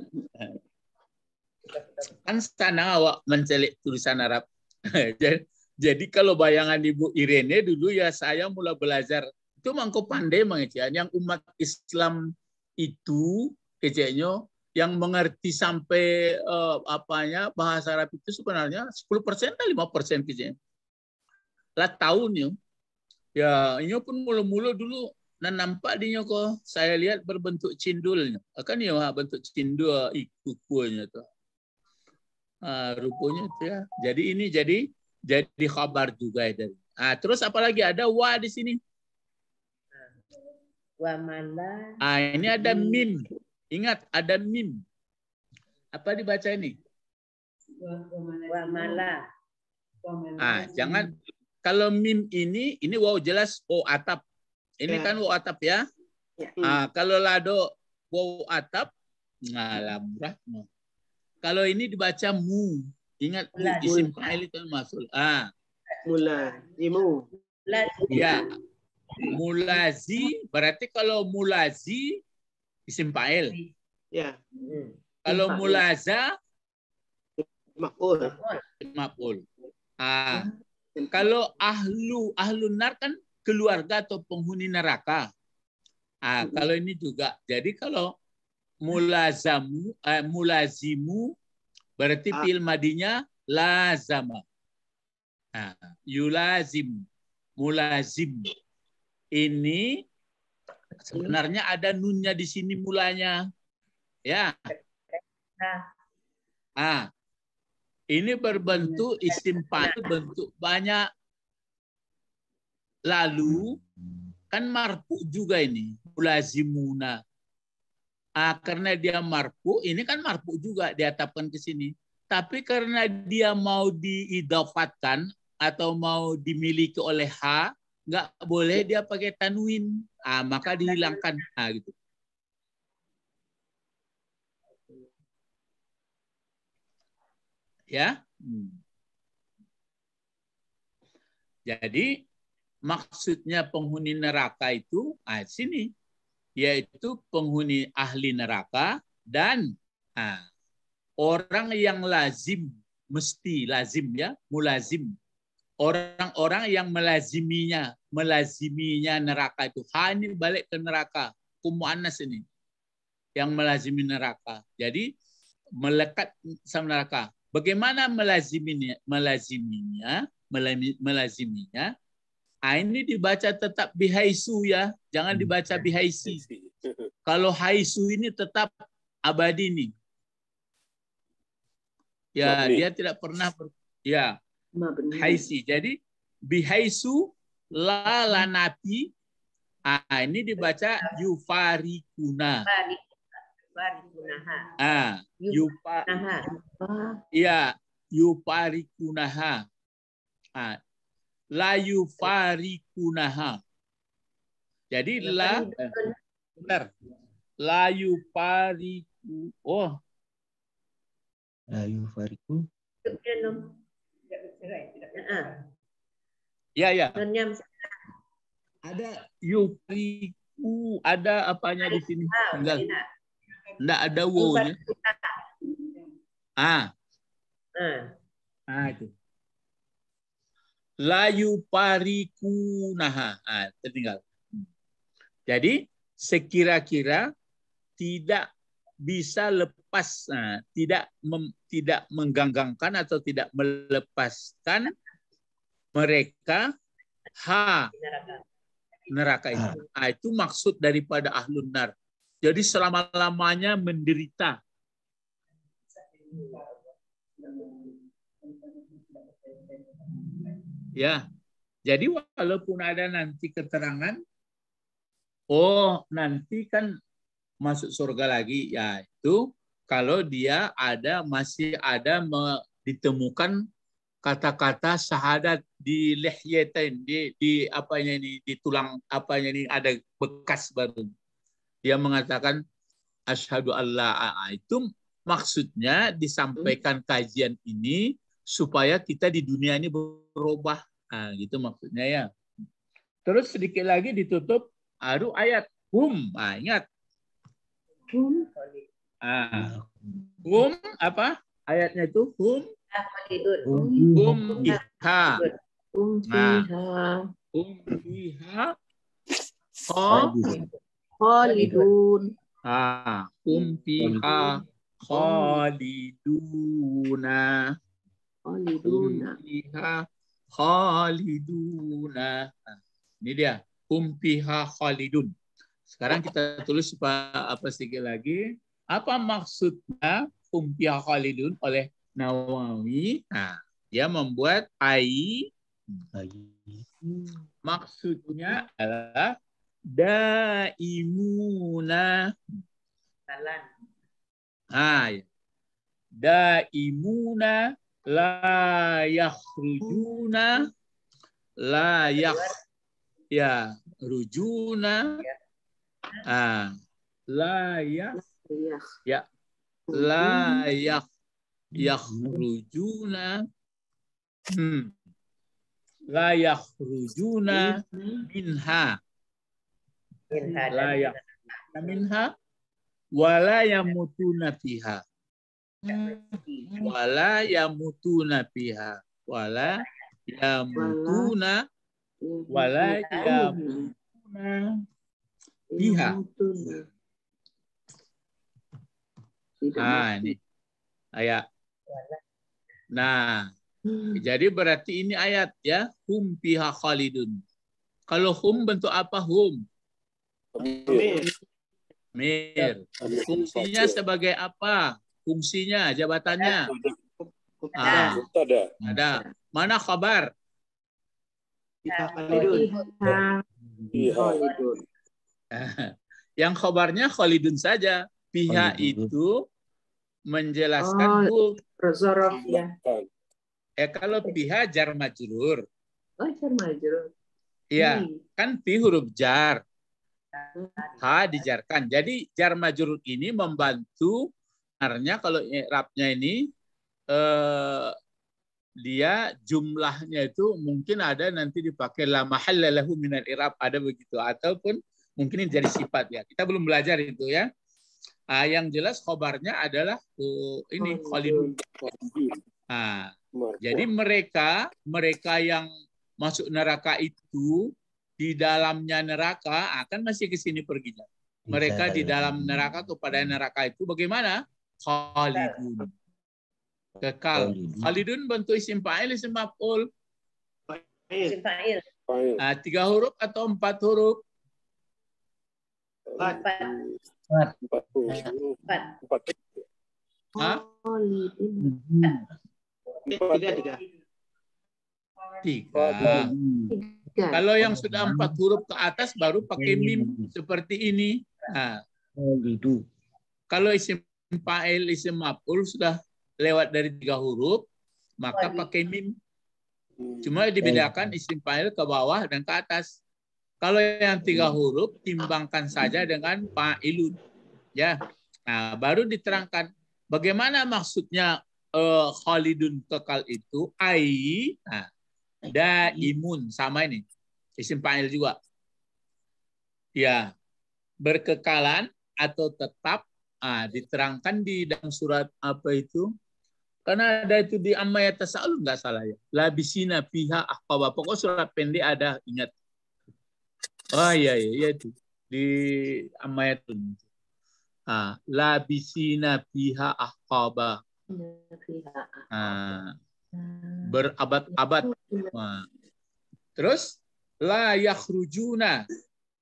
Kan sana awak mencelik tulisan Arab. jadi, kalau bayangan Ibu Irene dulu ya saya mulai belajar. Itu mangko pandai mengecian. Yang umat Islam itu kejanya yang mengerti sampai uh, apanya bahasa Arab itu sebenarnya 10 persen atau 5 persen kecilnya. Lah tahunnya. Ya, ini pun mulu-mulu dulu dan nah, nampak di kok saya lihat berbentuk cindulnya. Kan ya bentuk cindul ikukunya tuh. Eh, rukunya itu ya. Jadi ini jadi jadi khabar juga ya dari. Ah, terus apalagi ada wa di sini. Wa mala. Ah, ini ada mim. Ingat ada mim. Apa dibaca ini? Wa mala. Ah, jangan kalau mim ini ini wow jelas oh atap. Ini ya. kan wow atap ya. ya. Ah, kalau lado wow atap, nah kalau ini dibaca mu. Ingat mu, isim fa'il itu masul. Ah. Mulazimu. Ya. Mulazi berarti kalau mulazi isim fa'il. Ya. Hmm. Kalau mulaza maf'ul. Maf'ul. Ah. Kalau ahlu ahlun nar kan keluarga atau penghuni neraka. Ah, hmm. kalau ini juga. Jadi kalau mulazamu eh, mulazimu berarti ah. fiil madinya lazama. Nah, yulazim mulazim ini sebenarnya ada nunnya di sini mulanya. Ya. Nah. Ah. Ini berbentuk nah. isim bentuk banyak. Lalu kan marfu juga ini mulazimuna Ah, karena dia marfu, ini kan marfu juga diatapkan ke sini. Tapi karena dia mau diidafatkan atau mau dimiliki oleh H, nggak boleh dia pakai tanwin. Ah, maka dihilangkan. Ah, gitu. Ya. Hmm. Jadi maksudnya penghuni neraka itu ah, sini yaitu penghuni ahli neraka dan nah, orang yang lazim mesti lazim ya mulazim orang-orang yang melaziminya melaziminya neraka itu hanya balik ke neraka kumu anas ini yang melazimi neraka jadi melekat sama neraka bagaimana melaziminya melaziminya melaziminya Ah, ini dibaca tetap bihaisu ya, jangan hmm. dibaca bihaisi. Kalau haisu ini tetap abadi nih. Ya, Mabni. dia tidak pernah ber, ya. Mabni. Haisi. Jadi bihaisu la lanati ah, ini dibaca yufarikuna. Yufarikunaha. Ah, yupa. Iya, yufarikunaha. Ah, layu farikunaha. Jadi la benar. Layu fariku. Oh. Layu fariku. Ya ya. Ada yufriku, ada apanya di sini? Enggak. Enggak ada wow-nya. Ah. Ah. Ah, itu layu pariku naha Ah, tertinggal. Hmm. Jadi sekira-kira tidak bisa lepas, nah, tidak mem, tidak mengganggangkan atau tidak melepaskan mereka ha neraka itu. Ah. ah, itu maksud daripada ahlun nar. Jadi selama-lamanya menderita. Ya, jadi walaupun ada nanti keterangan, oh nanti kan masuk surga lagi, ya itu kalau dia ada masih ada me, ditemukan kata-kata syahadat di lihyatain di di apanya ini di tulang apanya ini ada bekas baru dia mengatakan asyhadu alla itu maksudnya disampaikan kajian ini supaya kita di dunia ini berubah. Nah, gitu maksudnya ya. Terus sedikit lagi ditutup aduh ayat hum ah, ingat hum ah, ah, hum apa ayatnya itu hum hum iha hum fiha nah. hum fiha khalidun ah hum fiha khaliduna Khaliduna. Fiha khaliduna. Nah, ini dia. Hum khalidun. Sekarang kita tulis apa sedikit lagi. Apa maksudnya hum khalidun oleh Nawawi? Nah, dia membuat ai. Maksudnya adalah daimuna. Jalan. Ah, ya. Daimuna la yakhrujuna la yak ya rujuna ya. ah la ya ya la yak yakhrujuna hmm la yakhrujuna minha la minha wala yamutuna fiha Hmm. wala yamutuna biha wala yamutuna wala yamutuna biha ah ini ayat nah hmm. jadi berarti ini ayat ya hum biha khalidun kalau hum bentuk apa hum mir fungsinya sebagai apa fungsinya, jabatannya? Eh, ah. Ada. ada. Ada. Mana khabar? Iya, iya. Iya. Yang kabarnya Khalidun saja. Pihak itu menjelaskan oh, ya. Eh kalau pihak jar majrur. Oh, jar majrur. Hmm. kan pi huruf jar. H dijarkan. Jadi jar majrur ini membantu sebenarnya kalau i'rabnya ini eh, dia jumlahnya itu mungkin ada nanti dipakai la mahallalahu minal i'rab ada begitu ataupun mungkin ini jadi sifat ya. Kita belum belajar itu ya. Ah, yang jelas khobarnya adalah uh, ini Khalidun. Ah, jadi mereka mereka yang masuk neraka itu di dalamnya neraka akan ah, masih ke sini perginya. Mereka di dalam neraka kepada neraka itu bagaimana? Khalidun. Kekal. Khalidun bentuk isim fa'il, isim maf'ul. Isim fa'il. Nah, tiga huruf atau empat huruf? Empat. Empat. Empat. Empat. Empat. empat. Tiga, tiga. Tiga. tiga. Kalau yang sudah empat huruf ke atas baru pakai mim seperti ini. Nah. Kalau isim fa'il isim maf'ul sudah lewat dari tiga huruf, maka pakai mim. Hmm. Cuma dibedakan isim fa'il ke bawah dan ke atas. Kalau yang tiga hmm. huruf, timbangkan saja dengan fa'ilun. Ya. Nah, baru diterangkan bagaimana maksudnya uh, Khalidun kekal itu ai nah, imun sama ini isim fa'il juga. Ya, berkekalan atau tetap ah, diterangkan di dalam surat apa itu? Karena ada itu di Amayat ya tasa'ul nggak salah ya. Labisina pihak ahqaba. Pokok surat pendek ada ingat. Oh iya iya, iya itu di Amayat itu ah, labisina pihak ahqaba. Ah, hmm. berabad-abad. Ah. Terus la yakhrujuna.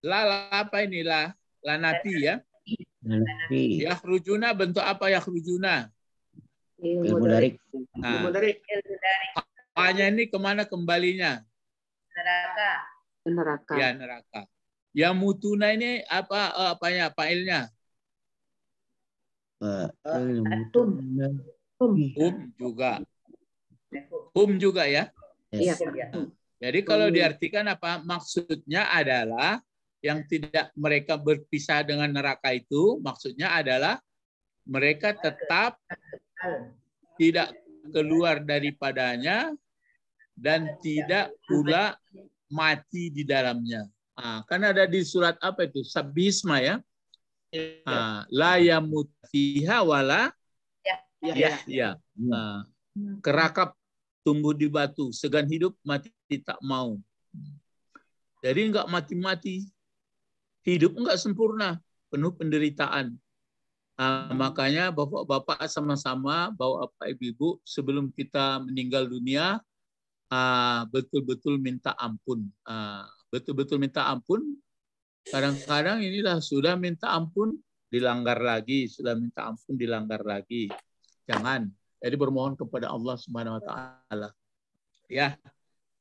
La, la apa ini la la ya? Ya rujuna bentuk apa ya rujuna? Ilmu dari. Ilmu dari. Hanya ini kemana kembalinya? Neraka. Neraka. Ya neraka. Ya mutuna ini apa uh, apa ya Atum. Uh, um. juga. Um juga ya. Yes. Iya, iya, Jadi kalau diartikan apa maksudnya adalah yang tidak mereka berpisah dengan neraka itu maksudnya adalah mereka tetap tidak keluar daripadanya dan tidak pula mati di dalamnya. Nah, kan ada di surat apa itu? Sabisma ya. ya. Ah, la yamut fiha wala ya, ya. Ah, kerakap tumbuh di batu, segan hidup mati tak mau. Jadi enggak mati-mati hidup enggak sempurna, penuh penderitaan. Nah, makanya bapak-bapak sama-sama bawa apa ibu-ibu sebelum kita meninggal dunia ah, betul-betul minta ampun, ah, betul-betul minta ampun. Kadang-kadang inilah sudah minta ampun dilanggar lagi, sudah minta ampun dilanggar lagi. Jangan. Jadi bermohon kepada Allah Subhanahu wa taala. Ya.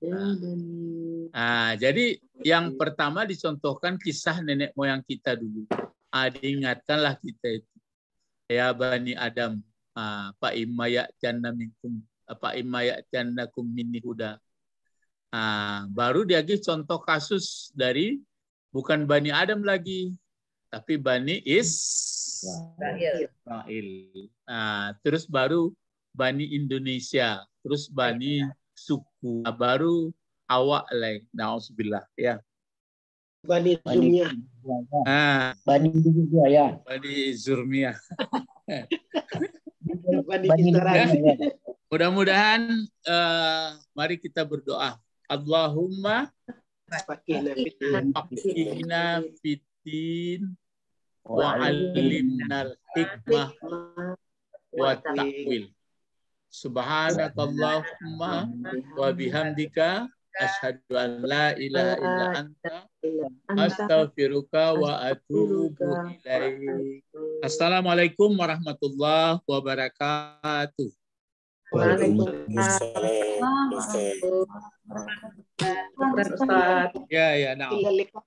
Iya, nah, ah, jadi yang iya. pertama dicontohkan kisah nenek moyang kita dulu. Ah, diingatkanlah kita itu. Ya Bani Adam, ah, Pak Imayak Janna minkum, ah, Pak Imayak Janna kum huda. Ah, baru dia lagi contoh kasus dari bukan Bani Adam lagi, tapi Bani Is. Nah, terus baru Bani Indonesia, terus Bani iya suku nah, baru awak lain naudzubillah ya Bani zurmiah Bani zurmiah ya. Ah. ya. Bani zurmiah ya. Mudah-mudahan uh, mari kita berdoa. Allahumma fakihna fitin wa alimnal hikmah wa ta'wil. Subhanakallahumma wa bihamdika asyhadu an la ilaha illa anta astaghfiruka wa atubu ilaik. Assalamualaikum warahmatullahi wabarakatuh. Waalaikumsalam. Ya, ya, nah.